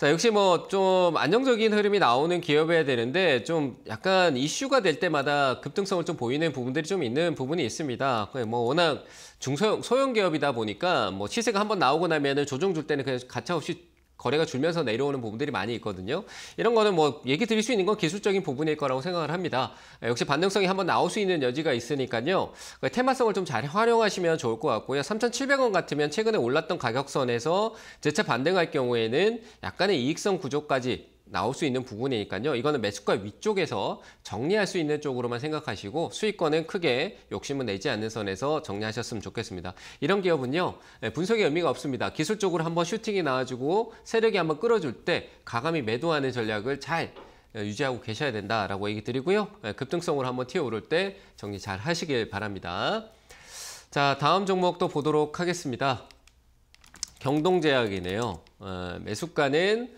자, 역시 뭐 좀 안정적인 흐름이 나오는 기업이어야 되는데 좀 약간 이슈가 될 때마다 급등성을 좀 보이는 부분들이 좀 있는 부분이 있습니다. 뭐 워낙 중소형 소형 기업이다 보니까 뭐 시세가 한번 나오고 나면은 조정 줄 때는 그냥 가차없이 거래가 줄면서 내려오는 부분들이 많이 있거든요. 이런 거는 뭐 얘기 드릴 수 있는 건 기술적인 부분일 거라고 생각을 합니다. 역시 반등성이 한번 나올 수 있는 여지가 있으니까요. 그 테마성을 좀 잘 활용하시면 좋을 것 같고요. 3,700원 같으면 최근에 올랐던 가격선에서 재차 반등할 경우에는 약간의 이익성 구조까지 나올 수 있는 부분이니까요. 이거는 매수가 위쪽에서 정리할 수 있는 쪽으로만 생각하시고 수익권은 크게 욕심은 내지 않는 선에서 정리하셨으면 좋겠습니다. 이런 기업은요. 예, 분석의 의미가 없습니다. 기술적으로 한번 슈팅이 나와주고 세력이 한번 끌어줄 때 가감이 매도하는 전략을 잘 예, 유지하고 계셔야 된다라고 얘기 드리고요. 예, 급등성으로 한번 튀어오를 때 정리 잘 하시길 바랍니다. 자, 다음 종목도 보도록 하겠습니다. 경동제약이네요. 어, 매수가는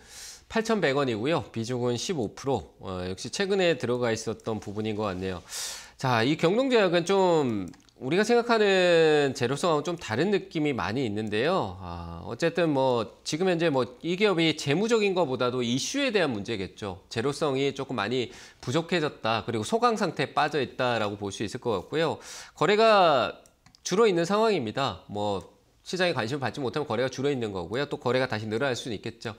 8,100원이고요. 비중은 15%. 어, 역시 최근에 들어가 있었던 부분인 것 같네요. 자, 이 경동제약은 좀 우리가 생각하는 재료성하고좀 다른 느낌이 많이 있는데요. 아, 어쨌든 뭐 지금 현재 뭐 이 기업이 재무적인 것보다도 이슈에 대한 문제겠죠. 재료성이 조금 많이 부족해졌다. 그리고 소강 상태에 빠져 있다라고 볼 수 있을 것 같고요. 거래가 줄어 있는 상황입니다. 뭐 시장에 관심을 받지 못하면 거래가 줄어 있는 거고요. 또 거래가 다시 늘어날 수는 있겠죠.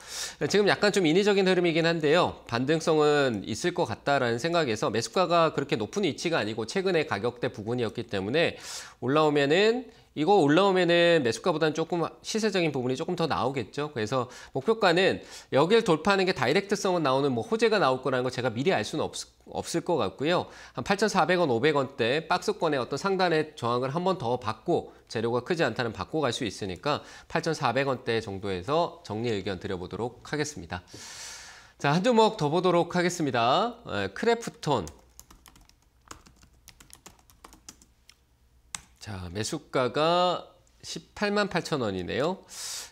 지금 약간 좀 인위적인 흐름이긴 한데요. 반등성은 있을 것 같다라는 생각에서 매수가가 그렇게 높은 위치가 아니고 최근에 가격대 부근이었기 때문에 올라오면은 이거 올라오면은 매수가보다는 조금 시세적인 부분이 조금 더 나오겠죠. 그래서 목표가는 여기를 돌파하는 게 다이렉트성은 나오는 뭐 호재가 나올 거라는 거 제가 미리 알 수는 없, 없을 것 같고요. 한 8,400원, 500원대 박스권의 어떤 상단의 저항을 한 번 더 받고 재료가 크지 않다는 받고 갈 수 있으니까 8,400원대 정도에서 정리 의견 드려보도록 하겠습니다. 자, 한주먹더 보도록 하겠습니다. 크래프톤. 자, 매수가가 18만 8천 원이네요.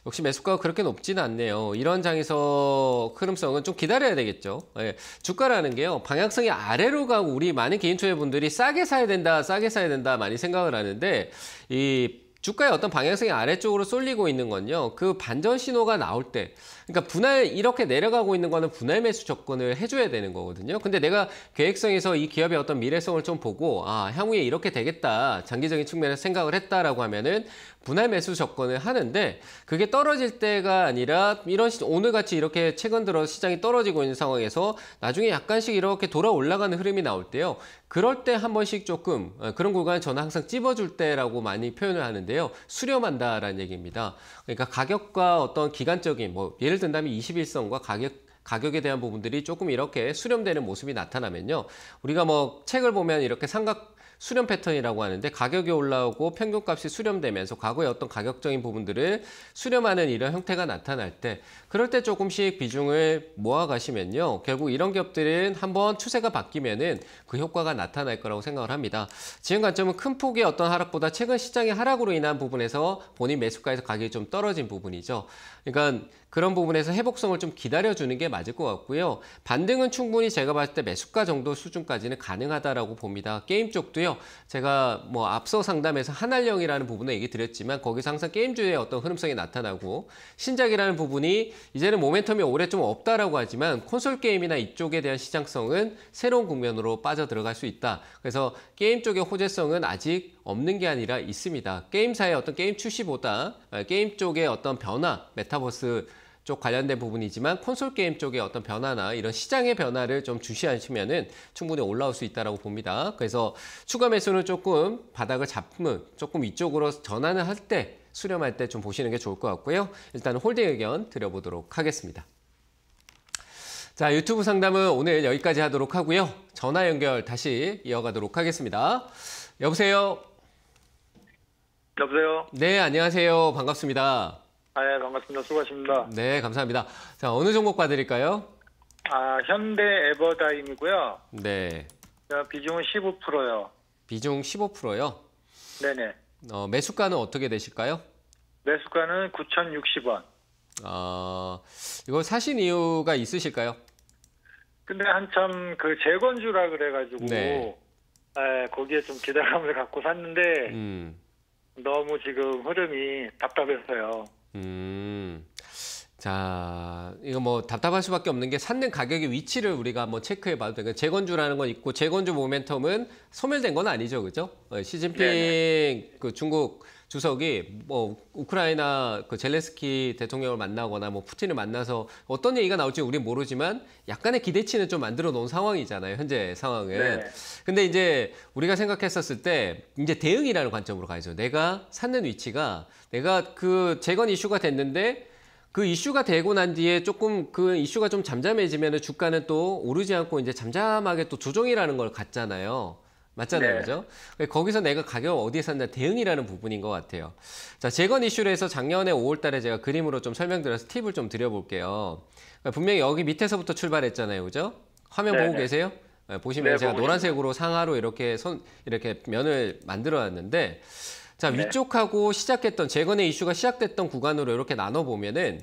역시 매수가가 그렇게 높지는 않네요. 이런 장에서 흐름성은 좀 기다려야 되겠죠. 예, 주가라는 게요. 방향성이 아래로 가고 우리 많은 개인 투자분들이 싸게 사야 된다, 싸게 사야 된다 많이 생각을 하는데 이 주가의 어떤 방향성이 아래쪽으로 쏠리고 있는 건요. 그 반전 신호가 나올 때 그러니까 분할 이렇게 내려가고 있는 거는 분할 매수 접근을 해줘야 되는 거거든요. 근데 내가 계획성에서 이 기업의 어떤 미래성을 좀 보고 아 향후에 이렇게 되겠다 장기적인 측면에서 생각을 했다라고 하면은 분할 매수 접근을 하는데 그게 떨어질 때가 아니라 이런 오늘같이 이렇게 최근 들어 시장이 떨어지고 있는 상황에서 나중에 약간씩 이렇게 돌아 올라가는 흐름이 나올 때요. 그럴 때 한 번씩 조금 어, 그런 구간 저는 항상 찝어줄 때라고 많이 표현을 하는데요. 수렴한다라는 얘기입니다. 그러니까 가격과 어떤 기간적인 뭐 예를 든다면 21선과 가격 가격에 대한 부분들이 조금 이렇게 수렴되는 모습이 나타나면요. 우리가 뭐 책을 보면 이렇게 삼각 수렴 패턴이라고 하는데 가격이 올라오고 평균값이 수렴되면서 과거의 어떤 가격적인 부분들을 수렴하는 이런 형태가 나타날 때 그럴 때 조금씩 비중을 모아가시면요. 결국 이런 기업들은 한번 추세가 바뀌면은 그 효과가 나타날 거라고 생각을 합니다. 지금 관점은 큰 폭의 어떤 하락보다 최근 시장의 하락으로 인한 부분에서 본인 매수가에서 가격이 좀 떨어진 부분이죠. 그러니까 그런 부분에서 회복성을 좀 기다려주는 게 맞을 것 같고요. 반등은 충분히 제가 봤을 때 매수가 정도 수준까지는 가능하다라고 봅니다. 게임 쪽도요. 제가 뭐 앞서 상담에서 한알령이라는 부분을 얘기 드렸지만 거기서 항상 게임주의 어떤 흐름성이 나타나고 신작이라는 부분이 이제는 모멘텀이 올해 좀 없다라고 하지만 콘솔 게임이나 이쪽에 대한 시장성은 새로운 국면으로 빠져 들어갈 수 있다. 그래서 게임 쪽의 호재성은 아직 없는 게 아니라 있습니다. 게임사의 어떤 게임 출시보다 아, 게임 쪽의 어떤 변화, 메타버스 쪽 관련된 부분이지만 콘솔 게임 쪽의 어떤 변화나 이런 시장의 변화를 좀 주시하시면은 충분히 올라올 수 있다라고 봅니다. 그래서 추가 매수는 조금 바닥을 잡으면 조금 이쪽으로 전환을 할때 수렴할 때 좀 보시는 게 좋을 것 같고요. 일단 홀딩 의견 드려보도록 하겠습니다. 자, 유튜브 상담은 오늘 여기까지 하도록 하고요. 전화 연결 다시 이어가도록 하겠습니다. 여보세요? 여보세요? 네, 안녕하세요. 반갑습니다. 아, 예, 반갑습니다. 수고하십니다. 네, 감사합니다. 자, 어느 종목 봐드릴까요? 아, 현대 에버다임이고요. 네. 비중은 15%요. 비중 15%요? 네네. 어, 매수가는 어떻게 되실까요? 매수가는 9,060원. 아, 이거 사신 이유가 있으실까요? 근데 한참 그 재건주라 그래가지고 네. 에, 거기에 좀 기대감을 갖고 샀는데 음. 너무 지금 흐름이 답답해서요. 음. 자, 이거 뭐 답답할 수밖에 없는 게 샀는 가격의 위치를 우리가 한 체크해 봐도 되고 재건주라는 건 있고 재건주 모멘텀은 소멸된 건 아니죠. 그죠? 어, 시진핑 네네. 네. 그 중국 주석이 뭐 우크라이나 그젤레스키 대통령을 만나거나 뭐 푸틴을 만나서 어떤 얘기가 나올지 우리는 모르지만 약간의 기대치는 좀 만들어 놓은 상황이잖아요. 현재 상황은. 네. 근데 이제 우리가 생각했었을 때 이제 대응이라는 관점으로 가야죠. 내가 사는 위치가 내가 그 재건 이슈가 됐는데 그 이슈가 되고 난 뒤에 조금 그 이슈가 좀 잠잠해지면 주가는 또 오르지 않고 이제 잠잠하게 또 조정이라는 걸 갖잖아요. 맞잖아요. 네. 그죠? 거기서 내가 가격 어디에 샀다 대응이라는 부분인 것 같아요. 자, 재건 이슈로 해서 작년에 5월 달에 제가 그림으로 좀 설명드려서 팁을 좀 드려볼게요. 그러니까 분명히 여기 밑에서부터 출발했잖아요. 그죠? 화면 네, 보고 네. 계세요? 네, 보시면 네, 제가 노란색으로 상하로 이렇게 손, 이렇게 면을 만들어 놨는데, 자, 위쪽하고 시작했던, 재건의 이슈가 시작됐던 구간으로 이렇게 나눠보면은,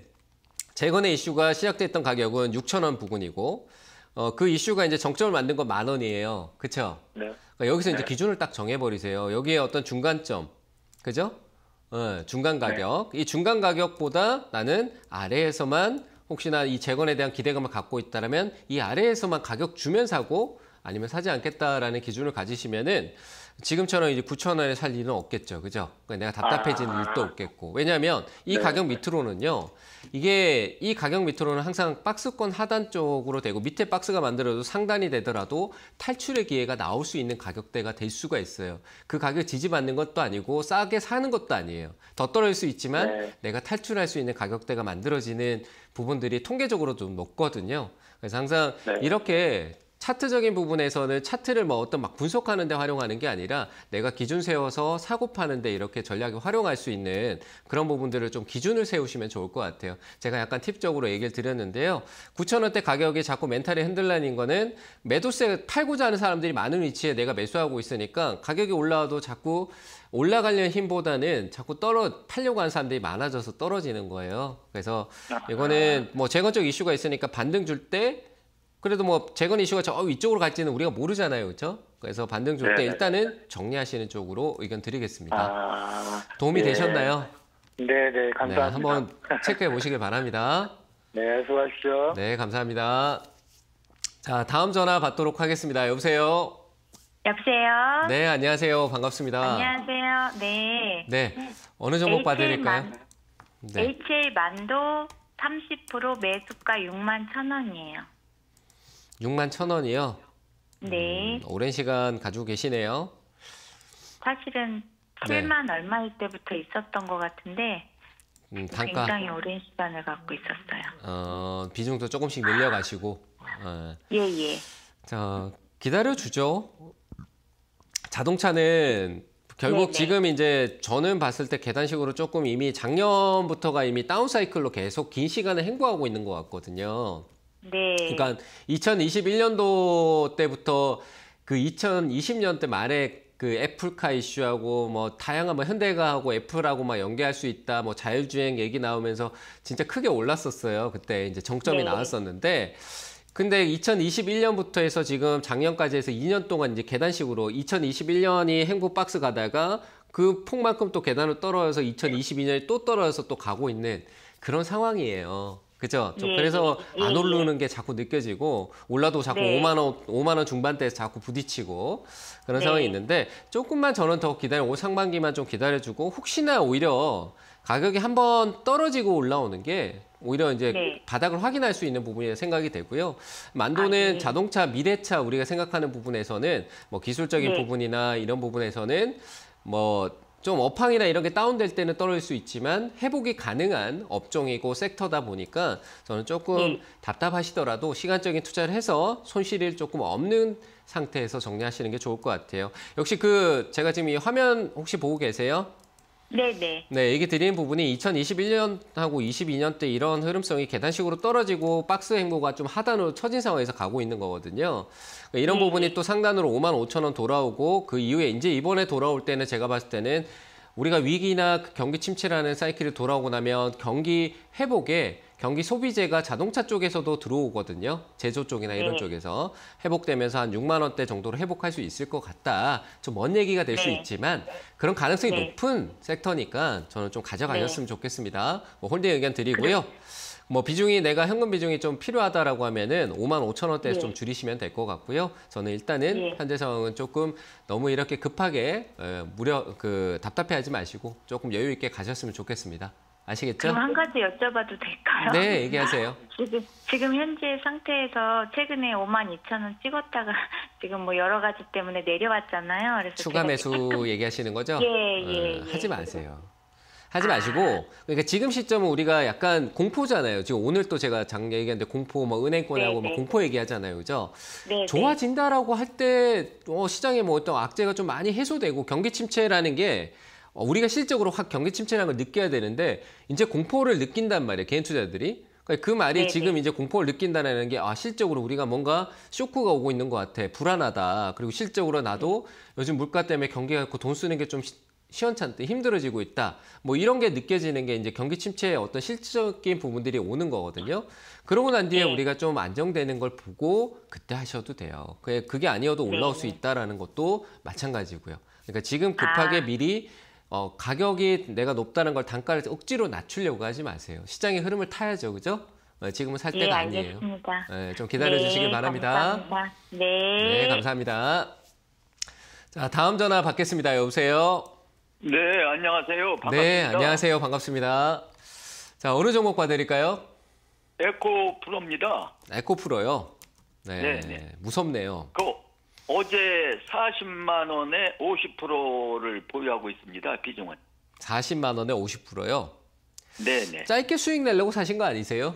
재건의 이슈가 시작됐던 가격은 6천원 부근이고, 어, 그 이슈가 이제 정점을 만든 건만 원이에요. 그쵸? 네. 그러니까 여기서 이제 네. 기준을 딱 정해버리세요. 여기에 어떤 중간점, 그죠? 어, 중간 네. 가격. 이 중간 가격보다 나는 아래에서만 혹시나 이 재건에 대한 기대감을 갖고 있다면 이 아래에서만 가격 주면 사고 아니면 사지 않겠다라는 기준을 가지시면은 지금처럼 이제 9천 원에 살 일은 없겠죠, 그죠? 그러니까 내가 답답해지는 아... 일도 없겠고 왜냐하면 이 네. 가격 밑으로는요, 이게 이 가격 밑으로는 항상 박스권 하단 쪽으로 되고 밑에 박스가 만들어도 상단이 되더라도 탈출의 기회가 나올 수 있는 가격대가 될 수가 있어요. 그 가격 지지받는 것도 아니고 싸게 사는 것도 아니에요. 더 떨어질 수 있지만 네. 내가 탈출할 수 있는 가격대가 만들어지는 부분들이 통계적으로 좀 높거든요. 그래서 항상 네. 이렇게 차트적인 부분에서는 차트를 뭐 어떤 막 분석하는 데 활용하는 게 아니라 내가 기준 세워서 사고 파는 데 이렇게 전략에 활용할 수 있는 그런 부분들을 좀 기준을 세우시면 좋을 것 같아요. 제가 약간 팁적으로 얘기를 드렸는데요. 9 0 0 0원대 가격이 자꾸 멘탈이 흔들라는 거는 매도세 팔고자 하는 사람들이 많은 위치에 내가 매수하고 있으니까 가격이 올라와도 자꾸 올라가려는 힘보다는 자꾸 떨어 팔려고 하는 사람들이 많아져서 떨어지는 거예요. 그래서 아. 이거는 뭐 재건적 이슈가 있으니까 반등 줄때 그래도 뭐 재건 이슈가 저 위쪽으로 갈지는 우리가 모르잖아요, 그렇죠? 그래서 반등 좋때 네. 일단은 정리하시는 쪽으로 의견 드리겠습니다. 아, 도움이 네. 되셨나요? 네, 네, 네 감사합니다. 네, 한번 체크해 보시길 바랍니다. 네, 수고하십시오. 네, 감사합니다. 자, 다음 전화 받도록 하겠습니다. 여보세요. 여보세요. 네, 안녕하세요. 반갑습니다. 안녕하세요. 네. 네. 어느 종목 받으릴까요? 네. HL 만도 30% 매수가 6만 천 원이에요. 6만 천 원이요? 네. 음, 오랜 시간 가지고 계시네요. 사실은 네. 7만 얼마일 때부터 있었던 것 같은데 음, 그 단가. 굉장히 오랜 시간을 갖고 있었어요. 어, 비중도 조금씩 늘려가시고. 어. 예, 예. 기다려주죠. 자동차는 결국 네네. 네. 지금 이제 저는 봤을 때 계단식으로 조금 이미 작년부터가 이미 다운사이클로 계속 긴 시간을 행보하고 있는 것 같거든요. 네. 그러니까 2021년도 때부터 그 2020년대 말에 그 애플카 이슈하고 뭐 다양한 뭐 현대가하고 애플하고 막 연계할 수 있다 뭐 자율주행 얘기 나오면서 진짜 크게 올랐었어요 그때 이제 정점이 네. 나왔었는데 근데 2021년부터 해서 지금 작년까지 해서 2년 동안 이제 계단식으로 2021년이 행복 박스 가다가 그 폭만큼 또 계단을 떨어져서 2022년이 또 떨어져서 또 가고 있는 그런 상황이에요. 그죠? 렇 예, 그래서 예, 예 안 예. 오르는 게 자꾸 느껴지고 올라도 자꾸 네. 5만 원 5만 원 중반대에서 자꾸 부딪히고 그런 네. 상황이 있는데 조금만 저는 더 기다려 올 상반기만 좀 기다려주고 혹시나 오히려 가격이 한번 떨어지고 올라오는 게 오히려 이제 네. 바닥을 확인할 수 있는 부분이 생각이 되고요. 만도는 아, 네. 자동차 미래차 우리가 생각하는 부분에서는 뭐 기술적인 네. 부분이나 이런 부분에서는 뭐좀 업황이나 이런 게 다운될 때는 떨어질 수 있지만 회복이 가능한 업종이고 섹터다 보니까 저는 조금 음. 답답하시더라도 시간적인 투자를 해서 손실이 조금 없는 상태에서 정리하시는 게 좋을 것 같아요. 역시 그 제가 지금 이 화면 혹시 보고 계세요? 네네. 네, 얘기 드린 부분이 2021년하고 22년 때 이런 흐름성이 계단식으로 떨어지고 박스 행보가 좀 하단으로 처진 상황에서 가고 있는 거거든요. 그러니까 이런 네. 부분이 또 상단으로 5만 5천 원 돌아오고 그 이후에 이제 이번에 돌아올 때는 제가 봤을 때는 우리가 위기나 그 경기 침체라는 사이클이 돌아오고 나면 경기 회복에 경기 소비재가 자동차 쪽에서도 들어오거든요. 제조 쪽이나 이런 네. 쪽에서 회복되면서 한 6만 원대 정도로 회복할 수 있을 것 같다. 좀 먼 얘기가 될수 네. 있지만 그런 가능성이 네. 높은 섹터니까 저는 좀 가져가셨으면 네. 좋겠습니다. 뭐 홀딩 의견 드리고요. 뭐 비중이 내가 현금 비중이 좀 필요하다라고 하면은 5만 5천 원대에서 예. 좀 줄이시면 될 것 같고요. 저는 일단은 예. 현재 상황은 조금 너무 이렇게 급하게 어, 무려 그 답답해하지 마시고 조금 여유 있게 가셨으면 좋겠습니다. 아시겠죠? 그럼 한 가지 여쭤봐도 될까요? 네, 얘기하세요. 지금, 지금 현재 상태에서 최근에 5만 2천 원 찍었다가 지금 뭐 여러 가지 때문에 내려왔잖아요. 그래서 추가 매수 조금... 얘기하시는 거죠? 예, 예. 어, 예 하지 마세요. 하지 아. 마시고 그러니까 지금 시점은 우리가 약간 공포잖아요. 지금 오늘 또 제가 장 얘기하는데 공포 뭐 은행권하고 막 뭐 네, 네. 공포 얘기하잖아요. 그죠? 네, 좋아진다라고 할때 어, 시장에 뭐 어떤 악재가 좀 많이 해소되고 경기 침체라는 게 어, 우리가 실적으로 확 경기 침체라는 걸 느껴야 되는데 이제 공포를 느낀단 말이에요. 개인 투자들이. 그러니까 그 말이 네네. 지금 이제 공포를 느낀다는 게 아, 실적으로 우리가 뭔가 쇼크가 오고 있는 것 같아. 불안하다. 그리고 실적으로 나도 요즘 물가 때문에 경기가 있고 그 돈 쓰는 게좀 시원찮대, 힘들어지고 있다. 뭐 이런 게 느껴지는 게 이제 경기 침체의 어떤 실질적인 부분들이 오는 거거든요. 그러고 난 뒤에 네. 우리가 좀 안정되는 걸 보고 그때 하셔도 돼요. 그게, 그게 아니어도 올라올 네. 수 있다라는 것도 마찬가지고요. 그러니까 지금 급하게 아. 미리 어, 가격이 내가 높다는 걸 단가를 억지로 낮추려고 하지 마세요. 시장의 흐름을 타야죠, 그죠? 어, 지금은 살 네, 때가 예, 네, 아니에요. 네, 좀 기다려 주시길 바랍니다. 감사합니다. 네. 네. 감사합니다. 자, 다음 전화 받겠습니다. 여보세요. 네, 안녕하세요. 네, 반갑습니다. 네, 안녕하세요. 반갑습니다. 자, 어느 종목 봐드릴까요? 에코 프로입니다. 에코 프로요? 네, 네네. 네. 무섭네요. 그 어제 40만 원에 50%를 보유하고 있습니다. 비중은. 40만 원에 50%요? 네네. 짧게 수익 내려고 사신 거 아니세요?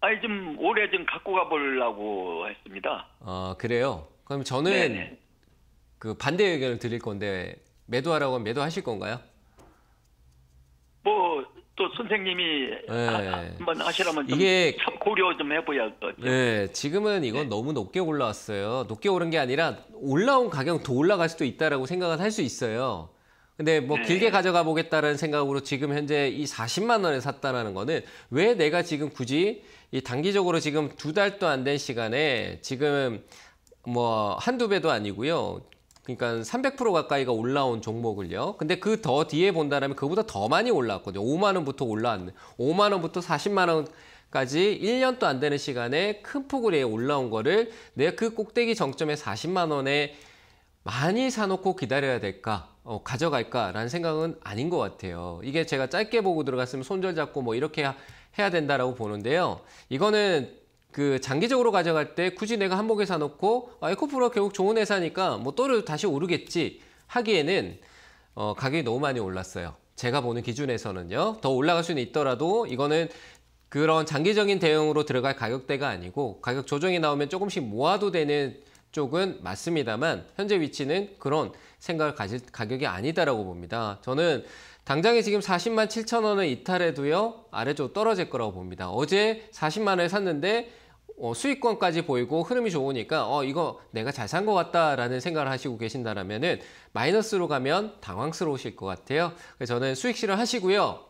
아니 좀 올해 좀 갖고 가보려고 했습니다. 어, 그래요? 그럼 저는 네네. 네. 그 반대 의견을 드릴 건데 매도하라고 하면 매도하실 건가요? 뭐 또 선생님이 네. 한번 하시라면 좀 이게 고려 좀 해봐야 할것 같아요. 네, 지금은 이건 네. 너무 높게 올라왔어요. 높게 오른 게 아니라 올라온 가격 더 올라갈 수도 있다라고 생각을할 수 있어요. 근데 뭐 네. 길게 가져가 보겠다는 생각으로 지금 현재 이 40만 원에 샀다라는 거는 왜 내가 지금 굳이 이 단기적으로 지금 두 달도 안 된 시간에 지금 뭐 한두 배도 아니고요. 그러니까 300% 가까이가 올라온 종목을요. 근데 그 더 뒤에 본다면 그보다 더 많이 올라왔거든요. 5만 원부터 올라왔는 데 5만 원부터 40만 원 까지 1년도 안 되는 시간에 큰 폭으로 올라온 거를 내가 그 꼭대기 정점에 40만 원에 많이 사놓고 기다려야 될까? 어, 가져갈까라는 생각은 아닌 것 같아요. 이게 제가 짧게 보고 들어갔으면 손절 잡고 뭐 이렇게 해야 된다라고 보는데요. 이거는 그 장기적으로 가져갈 때 굳이 내가 한복에 사놓고 아, 에코프로 결국 좋은 회사니까 뭐 또를 다시 오르겠지 하기에는 어, 가격이 너무 많이 올랐어요. 제가 보는 기준에서는요. 더 올라갈 수는 있더라도 이거는 그런 장기적인 대응으로 들어갈 가격대가 아니고 가격 조정이 나오면 조금씩 모아도 되는 쪽은 맞습니다만 현재 위치는 그런 생각을 가질 가격이 아니다라고 봅니다. 저는 당장에 지금 40만 7천 원을 이탈해도요 아래쪽 떨어질 거라고 봅니다. 어제 40만 원에 샀는데 어, 수익권까지 보이고 흐름이 좋으니까 어 이거 내가 잘 산 것 같다라는 생각을 하시고 계신다면은 마이너스로 가면 당황스러우실 것 같아요. 그래서 저는 수익 실현 하시고요.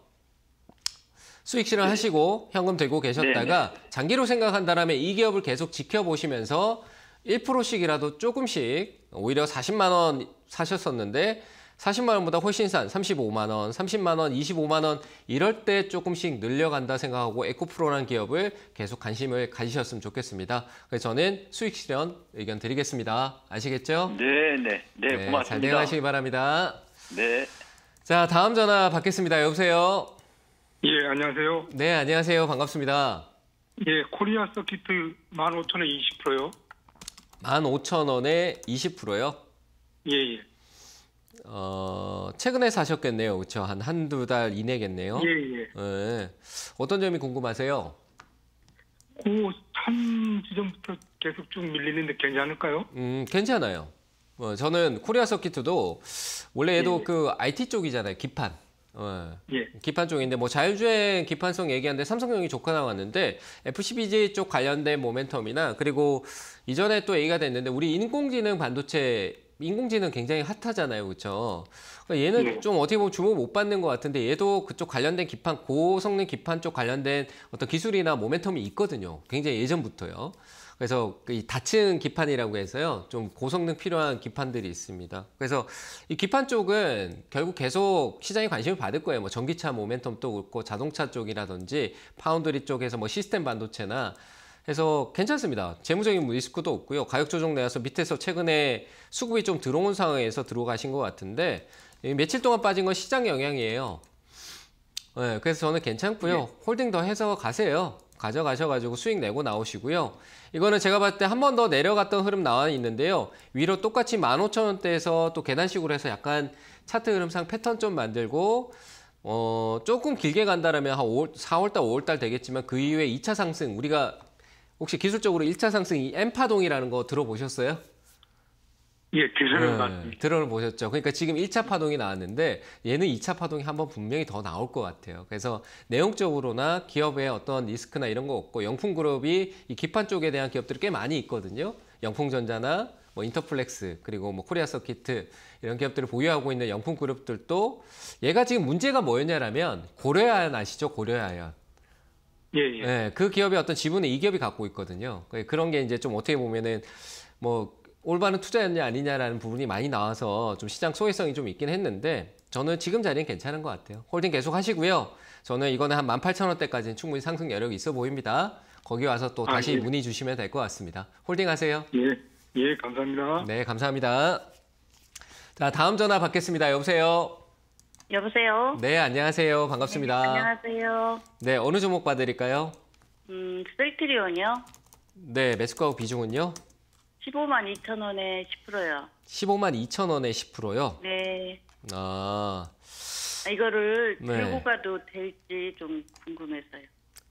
수익 실현 네. 하시고 현금 들고 계셨다가 네, 네. 장기로 생각한다라면 이 기업을 계속 지켜보시면서 1%씩이라도 조금씩 오히려 40만 원 사셨었는데 40만 원보다 훨씬 싼 35만 원, 30만 원, 25만 원 이럴 때 조금씩 늘려간다 생각하고 에코프로라는 기업을 계속 관심을 가지셨으면 좋겠습니다. 그래서 저는 수익 실현 의견 드리겠습니다. 아시겠죠? 네, 네. 네, 네 고맙습니다. 잘 대응하시기 바랍니다. 네. 자, 다음 전화 받겠습니다. 여보세요? 예, 안녕하세요. 네, 안녕하세요. 반갑습니다. 예, 코리아 서키트 15,000원 20%요. 15,000원에 20%요? 예, 예. 어, 최근에 사셨겠네요. 그렇죠? 한 한두 달 이내겠네요. 예, 예. 예. 어떤 점이 궁금하세요? 고3 지점부터 계속 쭉 밀리는데 괜찮을까요? 음, 괜찮아요. 어, 저는 코리아 서킷도 원래 얘도 예. 그 IT 쪽이잖아요. 기판. 어, 예. 기판 쪽인데 뭐 자율주행 기판성 얘기하는데 삼성용이 조카 나왔는데 FCBJ 쪽 관련된 모멘텀이나 그리고 이전에 또 얘기가 됐는데 우리 인공지능 반도체 인공지능 굉장히 핫하잖아요, 그렇죠? 얘는 네. 좀 어떻게 보면 주목 못 받는 것 같은데 얘도 그쪽 관련된 기판, 고성능 기판 쪽 관련된 어떤 기술이나 모멘텀이 있거든요. 굉장히 예전부터요. 그래서 그 이 다층 기판이라고 해서요. 좀 고성능 필요한 기판들이 있습니다. 그래서 이 기판 쪽은 결국 계속 시장에 관심을 받을 거예요. 뭐 전기차 모멘텀도 있고 자동차 쪽이라든지 파운드리 쪽에서 뭐 시스템 반도체나 그래서 괜찮습니다. 재무적인 리스크도 뭐 없고요. 가격 조정 내와서 밑에서 최근에 수급이 좀 들어온 상황에서 들어가신 것 같은데 며칠 동안 빠진 건 시장 영향이에요. 네, 그래서 저는 괜찮고요. 네. 홀딩 더 해서 가세요. 가져가셔가지고 수익 내고 나오시고요. 이거는 제가 봤을 때 한 번 더 내려갔던 흐름 나와 있는데요. 위로 똑같이 15,000원대에서 또 계단식으로 해서 약간 차트 흐름상 패턴 좀 만들고 어 조금 길게 간다라면 한 5월, 4월달, 5월달 되겠지만 그 이후에 2차 상승 우리가 혹시 기술적으로 1차 상승이 엠파동이라는 거 들어보셨어요? 예, 기술은 네, 들어보셨죠. 그러니까 지금 1차 파동이 나왔는데 얘는 2차 파동이 한 번 분명히 더 나올 것 같아요. 그래서 내용적으로나 기업의 어떤 리스크나 이런 거 없고 영풍그룹이 이 기판 쪽에 대한 기업들이 꽤 많이 있거든요. 영풍전자나 뭐 인터플렉스 그리고 뭐 코리아 서키트 이런 기업들을 보유하고 있는 영풍그룹들도 얘가 지금 문제가 뭐였냐라면 고려야연 아시죠? 고려야연 예, 예. 네, 그 기업의 어떤 지분을 이 기업이 갖고 있거든요. 그, 그런 게 이제 좀 어떻게 보면은 뭐 올바른 투자였냐 아니냐라는 부분이 많이 나와서 좀 시장 소외성이 좀 있긴 했는데 저는 지금 자리는 괜찮은 것 같아요. 홀딩 계속 하시고요. 저는 이거는 한 18,000원대까지는 충분히 상승 여력이 있어 보입니다. 거기 와서 또 아, 다시 아, 예. 문의 주시면 될 것 같습니다. 홀딩 하세요. 예, 예, 감사합니다. 네, 감사합니다. 자, 다음 전화 받겠습니다. 여보세요. 여보세요. 네, 안녕하세요. 반갑습니다. 네, 안녕하세요. 네, 어느 종목 봐드릴까요? 음, 셀트리온이요. 네, 매수가고 비중은요? 15만 2천 원에 10%요. 15만 2천 원에 10%요? 네. 아. 아. 이거를 네. 들고 가도 될지 좀 궁금해서요.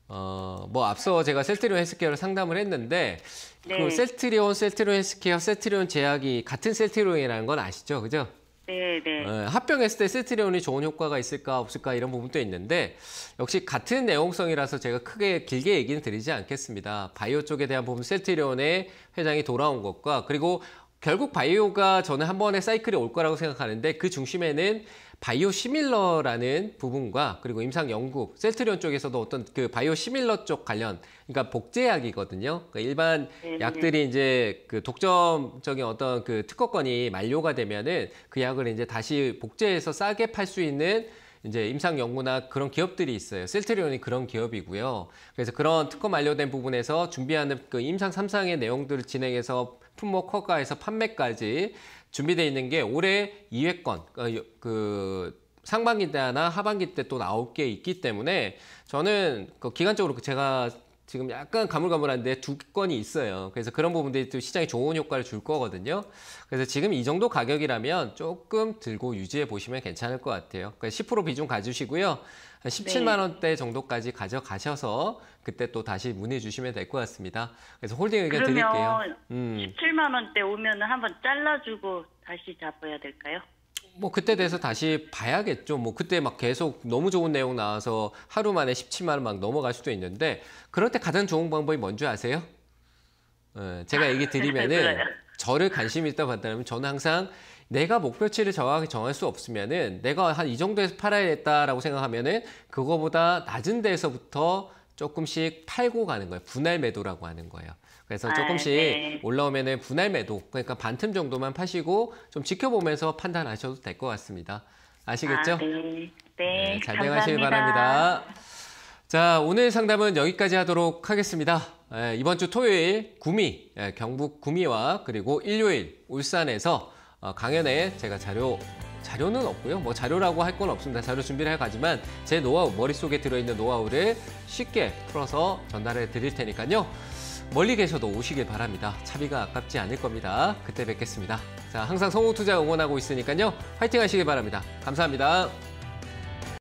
어, 뭐 앞서 제가 셀트리온 헬스케어를 상담을 했는데 그 네. 그 셀트리온, 셀트리온 헬스케어, 셀트리온 제약이 같은 셀트리온이라는 건 아시죠? 그죠? 네, 네, 네. 합병했을 때 세트리온이 좋은 효과가 있을까 없을까 이런 부분도 있는데 역시 같은 내용성이라서 제가 크게 길게 얘기는 드리지 않겠습니다. 바이오 쪽에 대한 부분 세트리온의 회장이 돌아온 것과 그리고 결국 바이오가 저는 한 번의 사이클이 올 거라고 생각하는데 그 중심에는 바이오 시밀러라는 부분과 그리고 임상 연구 셀트리온 쪽에서도 어떤 그 바이오 시밀러 쪽 관련 그러니까 복제약이거든요. 그러니까 일반 네, 네. 약들이 이제 그 독점적인 어떤 그 특허권이 만료가 되면은 그 약을 이제 다시 복제해서 싸게 팔 수 있는 이제 임상 연구나 그런 기업들이 있어요. 셀트리온이 그런 기업이고요. 그래서 그런 특허 만료된 부분에서 준비하는 그 임상 삼상의 내용들을 진행해서 품목 허가에서 판매까지 준비되어 있는 게 올해 2회0건그 그 상반기 때나 하 하반기 때 또 나올 게 있기 때문에 저는 그 기간적으로 그 제가 지금 약간 가물가물한데 두 건이 있어요. 그래서 그런 부분들이 또 시장에 좋은 효과를 줄 거거든요. 그래서 지금 이 정도 가격이라면 조금 들고 유지해 보시면 괜찮을 것 같아요. 그러니10% 비중 가지시고요. 한 17만 원대 정도까지 가져가셔서 그때 또 다시 문의 주시면 될 것 같습니다. 그래서 홀딩 의견 드릴게요. 음. 17만 원대 오면 한번 잘라주고 다시 잡아야 될까요? 뭐 그때 돼서 다시 봐야겠죠. 뭐 그때 막 계속 너무 좋은 내용 나와서 하루 만에 17만 원 막 넘어갈 수도 있는데 그럴 때 가장 좋은 방법이 뭔지 아세요? 어, 제가 얘기 아, 드리면은 저를 관심 있다 고 봤다면 저는 항상 내가 목표치를 정확히 정할 수 없으면은 내가 한 이 정도에서 팔아야겠다라고 생각하면은 그거보다 낮은 데서부터 조금씩 팔고 가는 거예요. 분할 매도라고 하는 거예요. 그래서 아, 조금씩 아, 네. 올라오면은 분할 매도 그러니까 반틈 정도만 파시고 좀 지켜보면서 판단하셔도 될 것 같습니다. 아시겠죠? 아, 네. 네. 네. 잘 대응하시길 바랍니다. 자, 오늘 상담은 여기까지 하도록 하겠습니다. 예, 이번 주 토요일 구미, 예, 경북 구미와 그리고 일요일 울산에서 어, 강연에 제가 자료 자료는 없고요. 뭐 자료라고 할 건 없습니다. 자료 준비를 해가지만 제 노하우, 머릿속에 들어있는 노하우를 쉽게 풀어서 전달해 드릴 테니까요. 멀리 계셔도 오시길 바랍니다. 차비가 아깝지 않을 겁니다. 그때 뵙겠습니다. 자, 항상 성우투자 응원하고 있으니까요. 화이팅 하시길 바랍니다. 감사합니다.